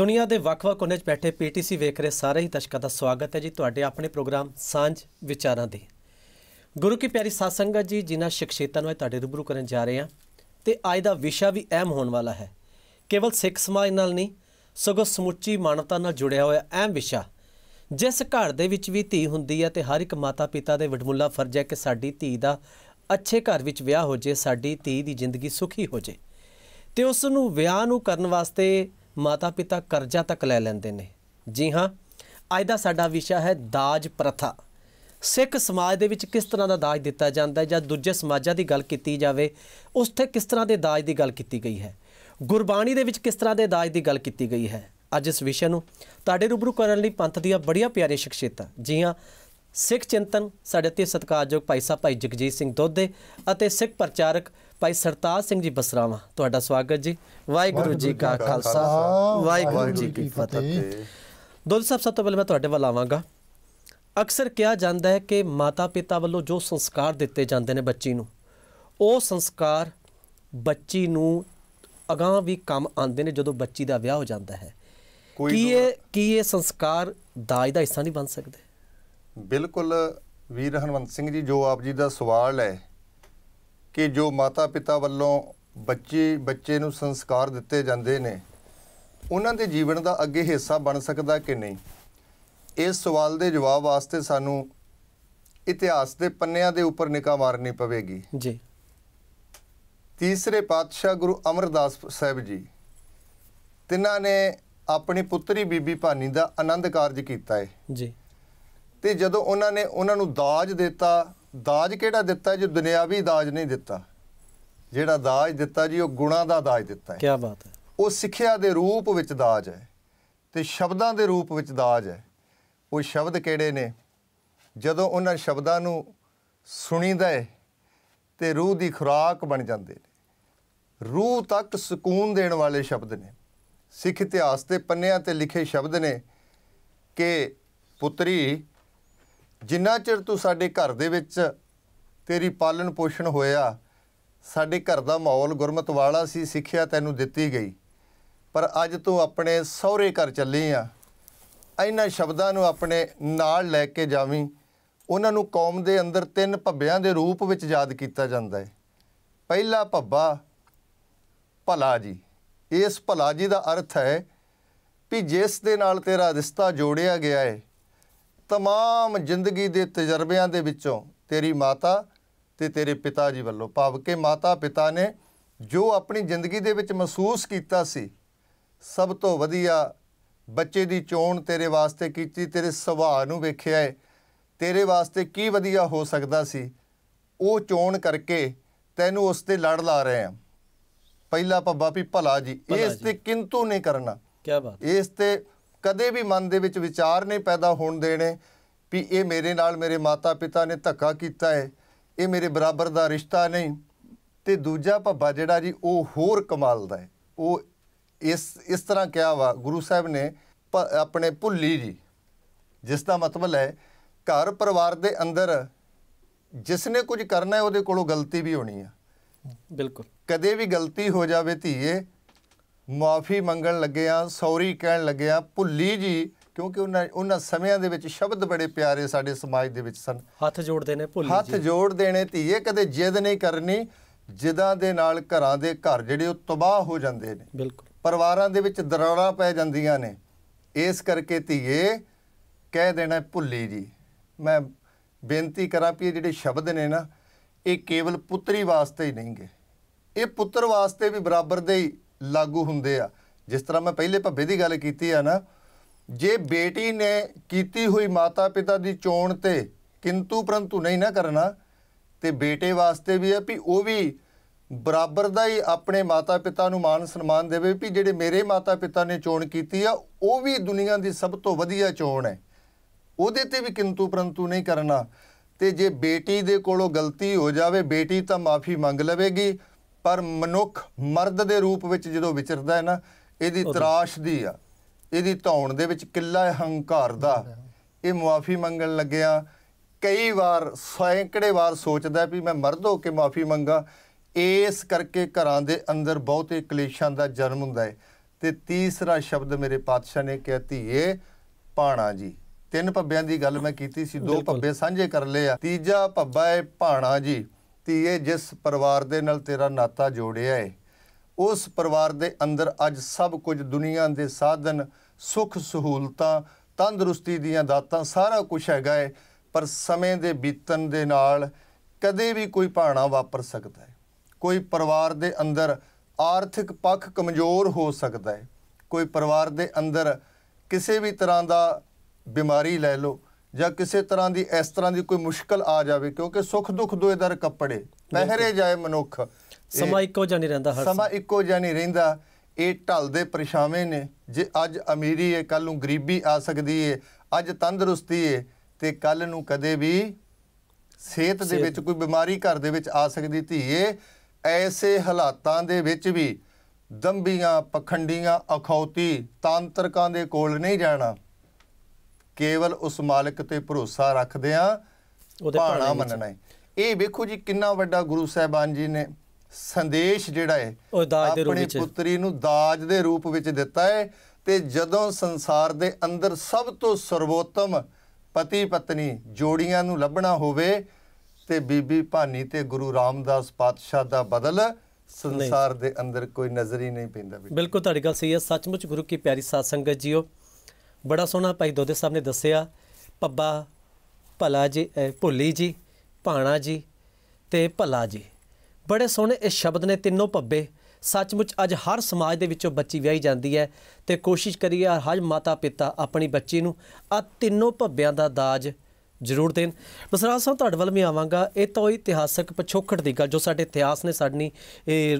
ਦੁਨੀਆ ਦੇ ਵੱਖ-ਵੱਖ ਕੋਨੇ 'ਚ ਬੈਠੇ ਪੀਟੀਸੀ ਵੇਖ ਰਹੇ ਸਾਰੇ ਹੀ ਦਰਸ਼ਕਾਂ ਦਾ ਸਵਾਗਤ ਹੈ ਜੀ ਤੁਹਾਡੇ ਆਪਣੇ ਪ੍ਰੋਗਰਾਮ ਸਾਂਝ ਵਿਚਾਰਾਂ ਦੇ ਗੁਰੂ ਕੀ ਪਿਆਰੀ ਸਾਧ ਸੰਗਤ ਜੀ ਜਿਨ੍ਹਾਂ ਸ਼ਖਸੀਅਤਾਂ ਨੂੰ ਤੁਹਾਡੇ ਰੂਬਰੂ ਕਰਨ ਜਾ ਰਹੇ ਹਾਂ ਤੇ ਅੱਜ ਦਾ ਵਿਸ਼ਾ ਵੀ ਅਹਿਮ ਹੋਣ ਵਾਲਾ ਹੈ ਕੇਵਲ ਸਿੱਖ ਸਮਾਜ ਨਾਲ ਨਹੀਂ ਸਗੋਂ ਸਮੁੱਚੀ ਮਾਨਵਤਾ ਨਾਲ ਜੁੜਿਆ ਹੋਇਆ ਅਹਿਮ ਵਿਸ਼ਾ ਜਿਸ ਘਰ ਦੇ ਵਿੱਚ ਵੀ ਧੀ ਹੁੰਦੀ ਹੈ ਤੇ ਹਰ ਇੱਕ ਮਾਤਾ ਪਿਤਾ ਦੇ ਵਡਮੁੱਲਾ ਫਰਜ਼ ਹੈ ਕਿ ਸਾਡੀ ਧੀ ਦਾ ਅੱਛੇ ਘਰ ਵਿੱਚ ਵਿਆਹ ਹੋ ਜੇ ਸਾਡੀ ਧੀ ਦੀ ਜ਼ਿੰਦਗੀ ਸੁਖੀ ਹੋ ਜੇ ਤੇ ਉਸ ਨੂੰ ਵਿਆਹ ਨੂੰ ਕਰਨ ਵਾਸਤੇ ਮਾਤਾ-ਪਿਤਾ ਕਰਜ਼ਾ ਤੱਕ ਲੈ ਲੈਂਦੇ ਨੇ ਜੀ ਹਾਂ ਅੱਜ ਦਾ ਸਾਡਾ ਵਿਸ਼ਾ ਹੈ ਦਾਜ ਪ੍ਰਥਾ ਸਿੱਖ ਸਮਾਜ ਦੇ ਵਿੱਚ ਕਿਸ ਤਰ੍ਹਾਂ ਦਾ ਦਾਜ ਦਿੱਤਾ ਜਾਂਦਾ ਹੈ ਜਾਂ ਦੂਜੇ ਸਮਾਜਾਂ ਦੀ ਗੱਲ ਕੀਤੀ ਜਾਵੇ ਉੱਥੇ ਕਿਸ ਤਰ੍ਹਾਂ ਦੇ ਦਾਜ ਦੀ ਗੱਲ ਕੀਤੀ ਗਈ ਹੈ ਗੁਰਬਾਣੀ ਦੇ ਵਿੱਚ ਕਿਸ ਤਰ੍ਹਾਂ ਦੇ ਦਾਜ ਦੀ ਗੱਲ ਕੀਤੀ ਗਈ ਹੈ ਅੱਜ ਇਸ ਵਿਸ਼ੇ ਨੂੰ ਤੁਹਾਡੇ ਰੂਬਰੂ ਕਰਨ ਲਈ ਪੰਥ ਦੀਆਂ ਬੜੀਆਂ ਪਿਆਰੇ ਸ਼ਖਸੀਅਤਾਂ ਜੀ ਹਾਂ ਸਿੱਖ ਚਿੰਤਨ ਸਾਡੇ ਤੇ ਸਤਿਕਾਰਯੋਗ ਭਾਈ ਸਾਹਿਬ ਭਾਈ ਜਗਜੀਤ ਸਿੰਘ ਦੋਦੇ ਅਤੇ ਸਿੱਖ ਪ੍ਰਚਾਰਕ ਭਾਈ ਸਰਤਾਜ ਸਿੰਘ ਜੀ ਬਸਰਾਵਾ ਤੁਹਾਡਾ ਸਵਾਗਤ ਜੀ ਵਾਹਿਗੁਰੂ ਜੀ ਕਾ ਖਾਲਸਾ ਵਾਹਿਗੁਰੂ ਜੀ ਕੀ ਫਤਿਹ ਦੋਦੇ ਸਾਹਿਬ ਸਭ ਤੋਂ ਪਹਿਲਾਂ ਮੈਂ ਤੁਹਾਡੇ ਵੱਲ ਆਵਾਂਗਾ ਅਕਸਰ ਕਿਹਾ ਜਾਂਦਾ ਹੈ ਕਿ ਮਾਤਾ-ਪਿਤਾ ਵੱਲੋਂ ਜੋ ਸੰਸਕਾਰ ਦਿੱਤੇ ਜਾਂਦੇ ਨੇ ਬੱਚੀ ਨੂੰ ਉਹ ਸੰਸਕਾਰ ਬੱਚੀ ਨੂੰ ਅਗਾਹ ਵੀ ਕੰਮ ਆਉਂਦੇ ਨੇ ਜਦੋਂ ਬੱਚੀ ਦਾ ਵਿਆਹ ਹੋ ਜਾਂਦਾ ਹੈ ਕੀ ਇਹ ਕੀ ਇਹ ਸੰਸਕਾਰ ਦਾਜ ਦਾ ਹਿੱਸਾ ਨਹੀਂ ਬਣ ਸਕਦੇ ਬਿਲਕੁਲ ਵੀਰ ਹਨਵੰਤ ਸਿੰਘ ਜੀ ਜੋ ਆਪ ਜੀ ਦਾ ਸਵਾਲ ਹੈ ਕਿ ਜੋ ਮਾਤਾ ਪਿਤਾ ਵੱਲੋਂ ਬੱਚੇ ਬੱਚੇ ਨੂੰ ਸੰਸਕਾਰ ਦਿੱਤੇ ਜਾਂਦੇ ਨੇ ਉਹਨਾਂ ਦੇ ਜੀਵਨ ਦਾ ਅੱਗੇ ਹਿੱਸਾ ਬਣ ਸਕਦਾ ਕਿ ਨਹੀਂ ਇਸ ਸਵਾਲ ਦੇ ਜਵਾਬ ਵਾਸਤੇ ਸਾਨੂੰ ਇਤਿਹਾਸ ਦੇ ਪੰਨਿਆਂ ਦੇ ਉੱਪਰ ਨਿਕਾ ਮਾਰਨੀ ਪਵੇਗੀ ਜੀ ਤੀਸਰੇ ਪਾਤਸ਼ਾਹ ਗੁਰੂ ਅਮਰਦਾਸ ਸਾਹਿਬ ਜੀ ਤਿਨਾਂ ਨੇ ਆਪਣੀ ਪੁੱਤਰੀ ਬੀਬੀ ਭਾਨੀ ਦਾ ਆਨੰਦ ਕਾਰਜ ਕੀਤਾ ਹੈ ਜੀ ਤੇ ਜਦੋਂ ਉਹਨਾਂ ਨੇ ਉਹਨਾਂ ਨੂੰ ਦਾਜ ਦਿੱਤਾ ਦਾਜ ਕਿਹੜਾ ਦਿੱਤਾ ਜੋ ਦੁਨਿਆਵੀ ਦਾਜ ਨਹੀਂ ਦਿੱਤਾ ਜਿਹੜਾ ਦਾਜ ਦਿੱਤਾ ਜੀ ਉਹ ਗੁਣਾ ਦਾ ਦਾਜ ਦਿੱਤਾ ਹੈ ਕੀ ਬਾਤ ਹੈ ਉਹ ਸਿੱਖਿਆ ਦੇ ਰੂਪ ਵਿੱਚ ਦਾਜ ਹੈ ਤੇ ਸ਼ਬਦਾਂ ਦੇ ਰੂਪ ਵਿੱਚ ਦਾਜ ਹੈ ਉਹ ਸ਼ਬਦ ਕਿਹੜੇ ਨੇ ਜਦੋਂ ਉਹਨਾਂ ਸ਼ਬਦਾਂ ਨੂੰ ਸੁਣੀਦਾ ਹੈ ਤੇ ਰੂਹ ਦੀ ਖੁਰਾਕ ਬਣ ਜਾਂਦੇ ਨੇ ਰੂਹ ਤੱਕ ਸਕੂਨ ਦੇਣ ਵਾਲੇ ਸ਼ਬਦ ਨੇ ਸਿੱਖ ਇਤਿਹਾਸ ਦੇ ਪੰਨਿਆਂ ਤੇ ਲਿਖੇ ਸ਼ਬਦ ਨੇ ਕਿ ਪੁੱਤਰੀ ਜਿੰਨਾ ਚਿਰ ਤੂੰ ਸਾਡੇ ਘਰ ਦੇ ਵਿੱਚ ਤੇਰੀ ਪਾਲਣ ਪੋਸ਼ਣ ਹੋਇਆ ਸਾਡੇ ਘਰ ਦਾ ਮਾਹੌਲ ਗੁਰਮਤ ਵਾਲਾ ਸੀ ਸਿੱਖਿਆ ਤੈਨੂੰ ਦਿੱਤੀ ਗਈ ਪਰ ਅੱਜ ਤੂੰ ਆਪਣੇ ਸਹੁਰੇ ਘਰ ਚੱਲੇ ਆ ਇਹਨਾਂ ਸ਼ਬਦਾਂ ਨੂੰ ਆਪਣੇ ਨਾਲ ਲੈ ਕੇ ਜਾਵੀਂ ਉਹਨਾਂ ਨੂੰ ਕੌਮ ਦੇ ਅੰਦਰ ਤਿੰਨ ਭੱਬਿਆਂ ਦੇ ਰੂਪ ਵਿੱਚ ਯਾਦ ਕੀਤਾ ਜਾਂਦਾ ਹੈ ਪਹਿਲਾ ਭੱਬਾ ਭਲਾ ਜੀ ਇਸ ਭਲਾ ਜੀ ਦਾ ਅਰਥ ਹੈ ਵੀ ਜਿਸ ਦੇ ਨਾਲ ਤੇਰਾ ਰਿਸ਼ਤਾ ਜੋੜਿਆ ਗਿਆ ਹੈ ਤਮਾਮ ਜ਼ਿੰਦਗੀ ਦੇ ਤਜਰਬਿਆਂ ਦੇ ਵਿੱਚੋਂ ਤੇਰੀ ਮਾਤਾ ਤੇ ਤੇਰੇ ਪਿਤਾ ਜੀ ਵੱਲੋਂ ਭਾਵ ਮਾਤਾ ਪਿਤਾ ਨੇ ਜੋ ਆਪਣੀ ਜ਼ਿੰਦਗੀ ਦੇ ਵਿੱਚ ਮਹਿਸੂਸ ਕੀਤਾ ਸੀ ਸਭ ਤੋਂ ਵਧੀਆ ਬੱਚੇ ਦੀ ਚੋਣ ਤੇਰੇ ਵਾਸਤੇ ਕੀਤੀ ਤੇਰੇ ਸੁਭਾਅ ਨੂੰ ਵੇਖਿਆ ਹੈ ਤੇਰੇ ਵਾਸਤੇ ਕੀ ਵਧੀਆ ਹੋ ਸਕਦਾ ਸੀ ਉਹ ਚੋਣ ਕਰਕੇ ਤੈਨੂੰ ਉਸ ਤੇ ਲੜ ਲਾ ਰਹੇ ਆ ਪਹਿਲਾ ਪੱਬਾ ਵੀ ਭਲਾ ਜੀ ਇਸ ਤੇ ਕਿੰਤੂ ਨਹੀਂ ਕਰਨਾ ਕੀ ਬਾਤ ਇਸ ਤੇ ਕਦੇ ਵੀ ਮਨ ਦੇ ਵਿੱਚ ਵਿਚਾਰ ਨਹੀਂ ਪੈਦਾ ਹੋਣ ਦੇਣੇ ਵੀ ਇਹ ਮੇਰੇ ਨਾਲ ਮੇਰੇ ਮਾਤਾ ਪਿਤਾ ਨੇ ਧੱਕਾ ਕੀਤਾ ਹੈ ਇਹ ਮੇਰੇ ਬਰਾਬਰ ਦਾ ਰਿਸ਼ਤਾ ਨਹੀਂ ਤੇ ਦੂਜਾ ਭੱਬਾ ਜਿਹੜਾ ਜੀ ਉਹ ਹੋਰ ਕਮਾਲ ਦਾ ਹੈ ਉਹ ਇਸ ਇਸ ਤਰ੍ਹਾਂ ਕਿਹਾ ਵਾ ਗੁਰੂ ਸਾਹਿਬ ਨੇ ਆਪਣੇ ਭੁੱਲੀ ਜੀ ਜਿਸ ਦਾ ਮਤਲਬ ਹੈ ਘਰ ਪਰਿਵਾਰ ਦੇ ਅੰਦਰ ਜਿਸ ਨੇ ਕੁਝ ਕਰਨਾ ਹੈ ਉਹਦੇ ਕੋਲੋਂ ਗਲਤੀ ਵੀ ਹੋਣੀ ਆ ਬਿਲਕੁਲ ਕਦੇ ਵੀ ਗਲਤੀ ਹੋ ਜਾਵੇ ਧੀਏ ਮਾਫੀ ਮੰਗਣ ਲੱਗਿਆ ਸੌਰੀ ਕਹਿਣ ਲੱਗਿਆ ਭੁੱਲੀ ਜੀ ਕਿਉਂਕਿ ਉਹਨਾਂ ਉਹਨਾਂ ਸਮਿਆਂ ਦੇ ਵਿੱਚ ਸ਼ਬਦ ਬੜੇ ਪਿਆਰੇ ਸਾਡੇ ਸਮਾਜ ਦੇ ਵਿੱਚ ਸਨ ਹੱਥ ਜੋੜਦੇ ਨੇ ਭੁੱਲੀ ਜੀ ਹੱਥ ਜੋੜ ਦੇਣੇ ਧੀਏ ਕਦੇ ਜਿੱਦ ਨਹੀਂ ਕਰਨੀ ਜਿਦਾਂ ਦੇ ਨਾਲ ਘਰਾਂ ਦੇ ਘਰ ਜਿਹੜੇ ਉਹ ਤਬਾਹ ਹੋ ਜਾਂਦੇ ਨੇ ਬਿਲਕੁਲ ਪਰਿਵਾਰਾਂ ਦੇ ਵਿੱਚ ਦਰਾਰਾਂ ਪੈ ਜਾਂਦੀਆਂ ਨੇ ਇਸ ਕਰਕੇ ਧੀਏ ਕਹਿ ਦੇਣਾ ਭੁੱਲੀ ਜੀ ਮੈਂ ਬੇਨਤੀ ਕਰਾਂ ਵੀ ਜਿਹੜੇ ਸ਼ਬਦ ਨੇ ਨਾ ਇਹ ਕੇਵਲ ਪੁੱਤਰੀ ਵਾਸਤੇ ਹੀ ਨਹੀਂਗੇ ਇਹ ਪੁੱਤਰ ਵਾਸਤੇ ਵੀ ਬਰਾਬਰ ਦੇ ਹੀ ਲਾਗੂ ਹੁੰਦੇ ਆ ਜਿਸ ਤਰ੍ਹਾਂ ਮੈਂ ਪਹਿਲੇ ਭੱਬੇ ਦੀ ਗੱਲ ਕੀਤੀ ਆ ਨਾ ਜੇ ਬੇਟੀ ਨੇ ਕੀਤੀ ਹੋਈ ਮਾਤਾ ਪਿਤਾ ਦੀ ਚੋਣ ਤੇ ਕਿੰਤੂ ਪਰੰਤੂ ਨਹੀਂ ਨਾ ਕਰਨਾ ਤੇ ਬੇਟੇ ਵਾਸਤੇ ਵੀ ਆ ਵੀ ਉਹ ਵੀ ਬਰਾਬਰ ਦਾ ਹੀ ਆਪਣੇ ਮਾਤਾ ਪਿਤਾ ਨੂੰ ਮਾਨ ਸਨਮਾਨ ਦੇਵੇ ਵੀ ਜਿਹੜੇ ਮੇਰੇ ਮਾਤਾ ਪਿਤਾ ਨੇ ਚੋਣ ਕੀਤੀ ਆ ਉਹ ਵੀ ਦੁਨੀਆ ਦੀ ਸਭ ਤੋਂ ਵਧੀਆ ਚੋਣ ਹੈ ਉਹਦੇ ਤੇ ਵੀ ਕਿੰਤੂ ਪਰੰਤੂ ਨਹੀਂ ਕਰਨਾ ਤੇ ਜੇ ਬੇਟੀ ਦੇ ਕੋਲੋਂ ਗਲਤੀ ਹੋ ਜਾਵੇ ਬੇਟੀ ਤਾਂ ਮਾਫੀ ਮੰਗ ਲਵੇਗੀ ਪਰ ਮਨੁੱਖ ਮਰਦ ਦੇ ਰੂਪ ਵਿੱਚ ਜਦੋਂ ਵਿਚਰਦਾ ਹੈ ਨਾ ਇਹਦੀ ਤਰਾਸ਼ ਦੀ ਆ ਇਹਦੀ ਧੌਣ ਦੇ ਵਿੱਚ ਕਿੱਲਾ ਹੰਕਾਰ ਦਾ ਇਹ ਮੁਆਫੀ ਮੰਗਣ ਲੱਗਿਆ ਕਈ ਵਾਰ ਸੈਂਕੜੇ ਵਾਰ ਸੋਚਦਾ ਵੀ ਮੈਂ ਮਰਦ ਹੋ ਕੇ ਮਾਫੀ ਮੰਗਾ ਇਸ ਕਰਕੇ ਘਰਾਂ ਦੇ ਅੰਦਰ ਬਹੁਤੇ ਕਲੇਸ਼ਾਂ ਦਾ ਜਨਮ ਹੁੰਦਾ ਹੈ ਤੇ ਤੀਸਰਾ ਸ਼ਬਦ ਮੇਰੇ ਪਾਤਸ਼ਾਹ ਨੇ ਕਿਹਾ ਧੀਏ ਪਾਣਾ ਜੀ ਤਿੰਨ ਭੱਬਿਆਂ ਦੀ ਗੱਲ ਮੈਂ ਕੀਤੀ ਸੀ ਦੋ ਭੱਬੇ ਸਾਂਝੇ ਕਰ ਲਏ ਆ ਤੀਜਾ ਭੱਬਾ ਹੈ ਪਾਣਾ ਜੀ ਧੀਏ ਜਿਸ ਪਰਿਵਾਰ ਦੇ ਨਾਲ ਤੇਰਾ ਨਾਤਾ ਜੋੜਿਆ ਹੈ ਉਸ ਪਰਿਵਾਰ ਦੇ ਅੰਦਰ ਅੱਜ ਸਭ ਕੁਝ ਦੁਨੀਆ ਦੇ ਸਾਧਨ ਸੁੱਖ ਸਹੂਲਤਾਂ ਤੰਦਰੁਸਤੀ ਦੀਆਂ ਦਾਤਾਂ ਸਾਰਾ ਕੁਝ ਹੈਗਾ ਹੈ ਪਰ ਸਮੇਂ ਦੇ ਬੀਤਣ ਦੇ ਨਾਲ ਕਦੇ ਵੀ ਕੋਈ ਭਾਣਾ ਵਾਪਰ ਸਕਦਾ ਹੈ ਕੋਈ ਪਰਿਵਾਰ ਦੇ ਅੰਦਰ ਆਰਥਿਕ ਪੱਖ ਕਮਜ਼ੋਰ ਹੋ ਸਕਦਾ ਹੈ ਕੋਈ ਪਰਿਵਾਰ ਦੇ ਅੰਦਰ ਕਿਸੇ ਵੀ ਤਰ੍ਹਾਂ ਦਾ ਬਿਮਾਰੀ ਲੈ ਲਓ ਜਾਂ ਕਿਸੇ ਤਰ੍ਹਾਂ ਦੀ ਇਸ ਤਰ੍ਹਾਂ ਦੀ ਕੋਈ ਮੁਸ਼ਕਲ ਆ ਜਾਵੇ ਕਿਉਂਕਿ ਸੁਖ ਦੁੱਖ ਦੋਏ ਦਰ ਕੱਪੜੇ ਪਹਿਰੇ ਜਾਏ ਮਨੁੱਖ ਸਮਾਂ ਇੱਕੋ ਜਿਹਾ ਨਹੀਂ ਰਹਿੰਦਾ ਹਰ ਸਮਾਂ ਇੱਕੋ ਜਿਹਾ ਨਹੀਂ ਰਹਿੰਦਾ ਇਹ ਢਲਦੇ ਪਰਛਾਵੇਂ ਨੇ ਜੇ ਅੱਜ ਅਮੀਰੀ ਹੈ ਕੱਲ ਨੂੰ ਗਰੀਬੀ ਆ ਸਕਦੀ ਹੈ ਅੱਜ ਤੰਦਰੁਸਤੀ ਹੈ ਤੇ ਕੱਲ ਨੂੰ ਕਦੇ ਵੀ ਸਿਹਤ ਦੇ ਵਿੱਚ ਕੋਈ ਬਿਮਾਰੀ ਘਰ ਦੇ ਵਿੱਚ ਆ ਸਕਦੀ ਧੀਏ ਐਸੇ ਹਾਲਾਤਾਂ ਦੇ ਵਿੱਚ ਵੀ ਦੰਬੀਆਂ ਪਖੰਡੀਆਂ ਅਖੌਤੀ ਤਾਂਤਰਕਾਂ ਦੇ ਕੋਲ ਨਹੀਂ ਜਾਣਾ ਕੇਵਲ ਉਸ ਮਾਲਕ ਤੇ ਭਰੋਸਾ ਰੱਖਦੇ ਆ ਪਾਣਾ ਮੰਨਣਾ ਇਹ ਵੇਖੋ ਜੀ ਕਿੰਨਾ ਵੱਡਾ ਗੁਰੂ ਸਾਹਿਬਾਨ ਜੀ ਨੇ ਸੰਦੇਸ਼ ਜਿਹੜਾ ਹੈ ਆਪਣੀ ਪੁੱਤਰੀ ਨੂੰ ਦਾਜ ਦੇ ਰੂਪ ਵਿੱਚ ਦਿੱਤਾ ਹੈ ਤੇ ਜਦੋਂ ਸੰਸਾਰ ਦੇ ਅੰਦਰ ਸਭ ਤੋਂ ਸਰਵੋਤਮ ਪਤੀ ਪਤਨੀ ਜੋੜੀਆਂ ਨੂੰ ਲੱਭਣਾ ਹੋਵੇ ਤੇ ਬੀਬੀ ਭਾਨੀ ਤੇ ਗੁਰੂ ਰਾਮਦਾਸ ਪਾਤਸ਼ਾਹ ਦਾ ਬਦਲ ਸੰਸਾਰ ਦੇ ਅੰਦਰ ਕੋਈ ਨਜ਼ਰ ਹੀ ਨਹੀਂ ਪੈਂਦਾ ਬਿਲਕੁਲ ਤੁਹਾਡੀ ਗੱਲ ਸਹੀ ਹੈ ਸੱਚਮੁੱਚ ਗੁਰੂ ਕੀ ਪਿਆਰੀ ਸਾਧ ਸੰਗਤ ਜੀਓ ਬੜਾ ਸੋਹਣਾ ਭਾਈ ਦੋਦੇ ਸਾਹਿਬ ਨੇ ਦੱਸਿਆ ਪੱਬਾ ਭਲਾ ਜੀ ਭੁੱਲੀ ਜੀ ਭਾਣਾ ਜੀ ਤੇ ਭਲਾ ਜੀ ਬੜੇ ਸੋਹਣੇ ਇਹ ਸ਼ਬਦ ਨੇ ਤਿੰਨੋਂ ਪੱਬੇ ਸੱਚਮੁੱਚ ਅੱਜ ਹਰ ਸਮਾਜ ਦੇ ਵਿੱਚੋਂ ਬੱਚੀ ਵਿਆਹੀ ਜਾਂਦੀ ਹੈ ਤੇ ਕੋਸ਼ਿਸ਼ ਕਰੀਏ ਹਰ ਮਾਤਾ ਪਿਤਾ ਆਪਣੀ ਬੱਚੀ ਨੂੰ ਆ ਤਿੰਨੋਂ ਪੱਬਿਆਂ ਦਾ ਦਾਜ ਜ਼ਰੂਰ ਦੇਣ ਮਸਰਾਲ ਸਾਹਿਬ ਤੁਹਾਡੇ ਵੱਲ ਮੈਂ ਆਵਾਂਗਾ ਇਹ ਤਾਂ ਇਤਿਹਾਸਕ ਪਛੋਕੜ ਦੀ ਗੱਲ ਜੋ ਸਾਡੇ ਇਤਿਹਾਸ ਨੇ ਸਾਡੀ ਇਹ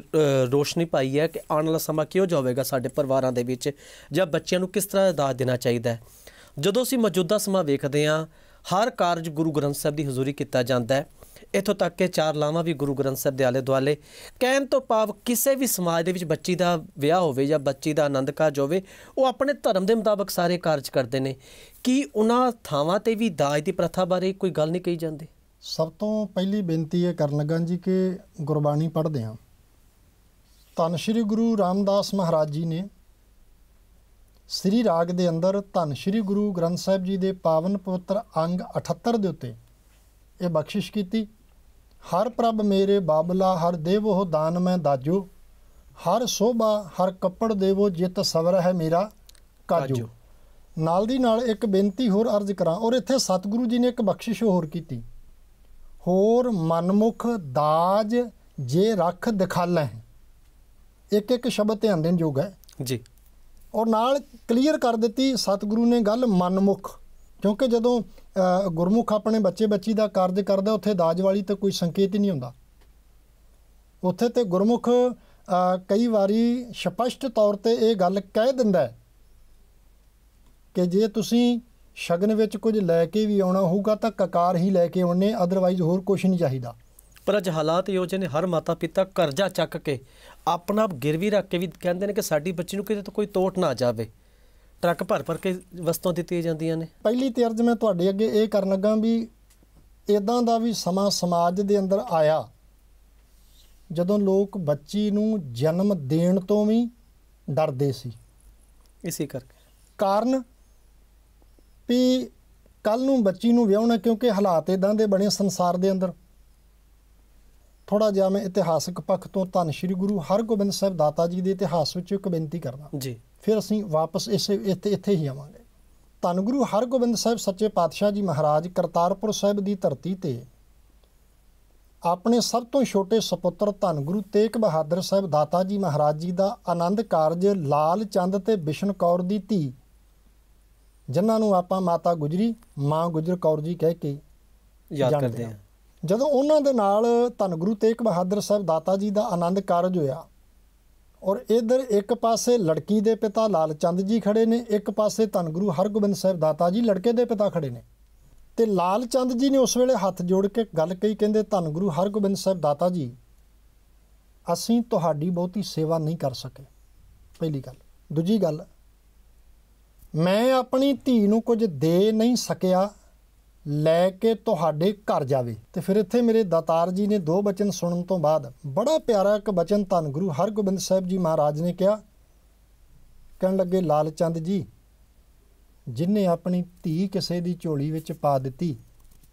ਰੋਸ਼ਨੀ ਪਾਈ ਹੈ ਕਿ ਆਉਣ ਵਾਲਾ ਸਮਾਂ ਕਿਉਂ ਜਾਵੇਗਾ ਸਾਡੇ ਪਰਿਵਾਰਾਂ ਦੇ ਵਿੱਚ ਜਾਂ ਬੱਚਿਆਂ ਨੂੰ ਕਿਸ ਤਰ੍ਹਾਂ ਦਾਜ ਦੇਣਾ ਚਾਹੀਦਾ ਹੈ ਜਦੋਂ ਅਸੀਂ ਮੌਜੂਦਾ ਸਮਾਂ ਵੇਖਦੇ ਹਾਂ ਹਰ ਕਾਰਜ ਗੁਰੂ ਗ੍ਰੰਥ ਸਾਹਿਬ ਦੀ ਹਜ਼ੂਰੀ ਕੀਤਾ ਜਾਂਦਾ ਹੈ ਇਥੋਂ ਤੱਕ ਕਿ ਚਾਰ ਲਾਵਾਂ ਵੀ ਗੁਰੂ ਗ੍ਰੰਥ ਸਾਹਿਬ ਦੇ ਆਲੇ ਦੁਆਲੇ ਕਹਿਣ ਤੋਂ ਪਾਵ ਕਿਸੇ ਵੀ ਸਮਾਜ ਦੇ ਵਿੱਚ ਬੱਚੀ ਦਾ ਵਿਆਹ ਹੋਵੇ ਜਾਂ ਬੱਚੀ ਦਾ ਆਨੰਦ ਕਾਜ ਹੋਵੇ ਉਹ ਆਪਣੇ ਧਰਮ ਦੇ ਮੁਤਾਬਕ ਸਾਰੇ ਕਾਰਜ ਕਰਦੇ ਨੇ ਕੀ ਉਹਨਾਂ ਥਾਵਾਂ ਤੇ ਵੀ ਦਾਜ ਦੀ ਪ੍ਰਥਾ ਬਾਰੇ ਕੋਈ ਗੱਲ ਨਹੀਂ ਕਹੀ ਜਾਂਦੀ ਸਭ ਤੋਂ ਪਹਿਲੀ ਬੇਨਤੀ ਇਹ ਕਰਨ ਲੱਗਾਂ ਜੀ ਕਿ ਗੁਰਬਾਣੀ ਪੜ੍ਹਦੇ ਹਾਂ ਧੰਨ ਸ਼੍ਰੀ ਗੁਰੂ ਰਾਮਦਾਸ ਮਹਾਰਾਜ ਜੀ ਨੇ ਸ੍ਰੀ ਰਾਗ ਦੇ ਅੰਦਰ ਧੰਨ ਸ਼੍ਰੀ ਗੁਰੂ ਗ੍ਰੰਥ ਸਾਹਿਬ ਜੀ ਦੇ ਪਾਵਨ ਪਵਿੱਤਰ ਅੰਗ 78 ਦੇ ਉੱਤੇ ਇਹ ਬਖਸ਼ਿਸ਼ ਕੀਤੀ ਹਰ ਪ੍ਰਭ ਮੇਰੇ ਬਾਬਲਾ ਹਰ ਦੇਵ ਉਹ ਦਾਨ ਮੈਂ ਦਾਜੋ ਹਰ ਸੋਭਾ ਹਰ ਕੱਪੜ ਦੇਵੋ ਜਿਤ ਸਵਰ ਹੈ ਮੇਰਾ ਕਾਜੋ ਨਾਲ ਦੀ ਨਾਲ ਇੱਕ ਬੇਨਤੀ ਹੋਰ ਅਰਜ਼ ਕਰਾਂ ਔਰ ਇੱਥੇ ਸਤਿਗੁਰੂ ਜੀ ਨੇ ਇੱਕ ਬਖਸ਼ਿਸ਼ ਹੋਰ ਕੀਤੀ ਹੋਰ ਮਨਮੁਖ ਦਾਜ ਜੇ ਰੱਖ ਦਿਖਾਲੈ ਇੱਕ ਇੱਕ ਸ਼ਬਦ ਧਿਆਨ ਦੇਣ ਯੋਗ ਹੈ ਜੀ ਔਰ ਨਾਲ ਕਲੀਅਰ ਕਰ ਦਿੱਤੀ ਸਤਿਗੁਰੂ ਨੇ ਗੱਲ ਮਨਮੁਖ ਕਿਉਂਕਿ ਜਦੋਂ ਗੁਰਮੁਖ ਆਪਣੇ ਬੱਚੇ ਬੱਚੀ ਦਾ ਕਾਰਜ ਕਰਦਾ ਉੱਥੇ ਦਾਜ ਵਾਲੀ ਤਾਂ ਕੋਈ ਸੰਕੇਤ ਹੀ ਨਹੀਂ ਹੁੰਦਾ ਉੱਥੇ ਤੇ ਗੁਰਮੁਖ ਕਈ ਵਾਰੀ ਸਪਸ਼ਟ ਤੌਰ ਤੇ ਇਹ ਗੱਲ ਕਹਿ ਦਿੰਦਾ ਕਿ ਜੇ ਤੁਸੀਂ ਸ਼ਗਨ ਵਿੱਚ ਕੁਝ ਲੈ ਕੇ ਵੀ ਆਉਣਾ ਹੋਊਗਾ ਤਾਂ ਕਕਾਰ ਹੀ ਲੈ ਕੇ ਆਉਣੇ ਅਦਰਵਾਈਜ਼ ਹੋਰ ਕੁਝ ਨਹੀਂ ਚਾਹੀਦਾ ਪਰ ਅੱਜ ਹਾਲਾਤ ਇਹੋ ਜਿਹੇ ਨੇ ਹਰ ਮਾਤਾ ਪਿਤਾ ਕਰਜ਼ਾ ਚੱਕ ਕੇ ਆਪਣਾ ਗਿਰਵੀ ਰੱਖ ਕੇ ਵੀ ਕਹਿੰਦੇ ਨੇ ਕਿ ਸਾਡੀ ਬੱਚੀ ਨੂੰ ਕਿਤੇ ਤੋਂ ਕੋਈ ਤੋਟ ਨਾ ਜਾਵੇ ਟਰੱਕ ਭਰ ਭਰ ਕੇ ਵਸਤਾਂ ਦਿੱਤੀਆਂ ਜਾਂਦੀਆਂ ਨੇ ਪਹਿਲੀ ਤੇ ਅਰਜ਼ ਮੈਂ ਤੁਹਾਡੇ ਅੱਗੇ ਇਹ ਕਰਨ ਲੱਗਾ ਵੀ ਇਦਾਂ ਦਾ ਵੀ ਸਮਾਂ ਸਮਾਜ ਦੇ ਅੰਦਰ ਆਇਆ ਜਦੋਂ ਲੋਕ ਬੱਚੀ ਨੂੰ ਜਨਮ ਦੇਣ ਤੋਂ ਵੀ ਡਰਦੇ ਸੀ ਇਸੇ ਕਰਕੇ ਕਾਰਨ ਵੀ ਕੱਲ ਨੂੰ ਬੱਚੀ ਨੂੰ ਵਿਆਹਣਾ ਕਿਉਂਕਿ ਹਾਲਾਤ ਇਦਾਂ ਦੇ ਬਣੇ ਸੰਸਾਰ ਦੇ ਅੰਦਰ ਥੋੜਾ ਜਿਹਾ ਮੈਂ ਇਤਿਹਾਸਕ ਪੱਖ ਤੋਂ ਧੰਨ ਸ਼੍ਰੀ ਗੁਰੂ ਹਰਗੋਬਿੰਦ ਸਾਹਿਬ ਦਾਤਾ ਜੀ ਦੇ ਇਤਿਹਾਸ ਵਿੱਚ ਇੱਕ ਬੇਨਤੀ ਕਰਦਾ ਜੀ ਫਿਰ ਅਸੀਂ ਵਾਪਸ ਇਸੇ ਇੱਥੇ ਇੱਥੇ ਹੀ ਆਵਾਂਗੇ ਧੰਨ ਗੁਰੂ ਹਰਗੋਬਿੰਦ ਸਾਹਿਬ ਸੱਚੇ ਪਾਤਸ਼ਾਹ ਜੀ ਮਹਾਰਾਜ ਕਰਤਾਰਪੁਰ ਸਾਹਿਬ ਦੀ ਧਰਤੀ ਤੇ ਆਪਣੇ ਸਭ ਤੋਂ ਛੋਟੇ ਸੁਪੁੱਤਰ ਧੰਨ ਗੁਰੂ ਤੇਗ ਬਹਾਦਰ ਸਾਹਿਬ ਦਾਤਾ ਜੀ ਮਹਾਰਾਜ ਜੀ ਦਾ ਆਨੰਦ ਕਾਰਜ ਲਾਲ ਚੰਦ ਤੇ ਬਿਸ਼ਨ ਕੌਰ ਦੀ ਧੀ ਜਿਨ੍ਹਾਂ ਨੂੰ ਆਪਾਂ ਮਾਤਾ ਗੁਜਰੀ ਮਾਂ ਗੁਜਰ ਕੌਰ ਜੀ ਕਹਿ ਕੇ ਯਾਦ ਕਰਦੇ ਹਾਂ ਜਦੋਂ ਉਹਨਾਂ ਦੇ ਨਾਲ ਧੰਨ ਗੁਰੂ ਤੇਗ ਬਹਾਦਰ ਸਾਹਿਬ ਦਾਤਾ ਜੀ ਦਾ ਆਨੰਦ ਕਾਰਜ ਹੋਇਆ ਔਰ ਇਧਰ ਇੱਕ ਪਾਸੇ ਲੜਕੀ ਦੇ ਪਿਤਾ ਲਾਲ ਚੰਦ ਜੀ ਖੜੇ ਨੇ ਇੱਕ ਪਾਸੇ ਧੰਨ ਗੁਰੂ ਹਰਗੋਬਿੰਦ ਸਾਹਿਬ ਦਾਤਾ ਜੀ ਲੜਕੇ ਦੇ ਪਿਤਾ ਖੜੇ ਨੇ ਤੇ ਲਾਲ ਚੰਦ ਜੀ ਨੇ ਉਸ ਵੇਲੇ ਹੱਥ ਜੋੜ ਕੇ ਗੱਲ ਕਹੀ ਕਹਿੰਦੇ ਧੰਨ ਗੁਰੂ ਹਰਗੋਬਿੰਦ ਸਾਹਿਬ ਦਾਤਾ ਜੀ ਅਸੀਂ ਤੁਹਾਡੀ ਬਹੁਤੀ ਸੇਵਾ ਨਹੀਂ ਕਰ ਸਕੇ ਪਹਿਲੀ ਗੱਲ ਦੂਜੀ ਗੱਲ ਮੈਂ ਆਪਣੀ ਧੀ ਨੂੰ ਕੁਝ ਦੇ ਨਹੀਂ ਸਕਿਆ ਲੈ ਕੇ ਤੁਹਾਡੇ ਘਰ ਜਾਵੇ ਤੇ ਫਿਰ ਇੱਥੇ ਮੇਰੇ ਦਾਤਾਰ ਜੀ ਨੇ ਦੋ ਬਚਨ ਸੁਣਨ ਤੋਂ ਬਾਅਦ ਬੜਾ ਪਿਆਰਾ ਇੱਕ ਬਚਨ ਧੰਨ ਗੁਰੂ ਹਰਗੋਬਿੰਦ ਸਾਹਿਬ ਜੀ ਮਹਾਰਾਜ ਨੇ ਕਿਹਾ ਕਹਿਣ ਲੱਗੇ ਲਾਲ ਚੰਦ ਜੀ ਜਿਨੇ ਆਪਣੀ ਧੀ ਕਿਸੇ ਦੀ ਝੋਲੀ ਵਿੱਚ ਪਾ ਦਿੱਤੀ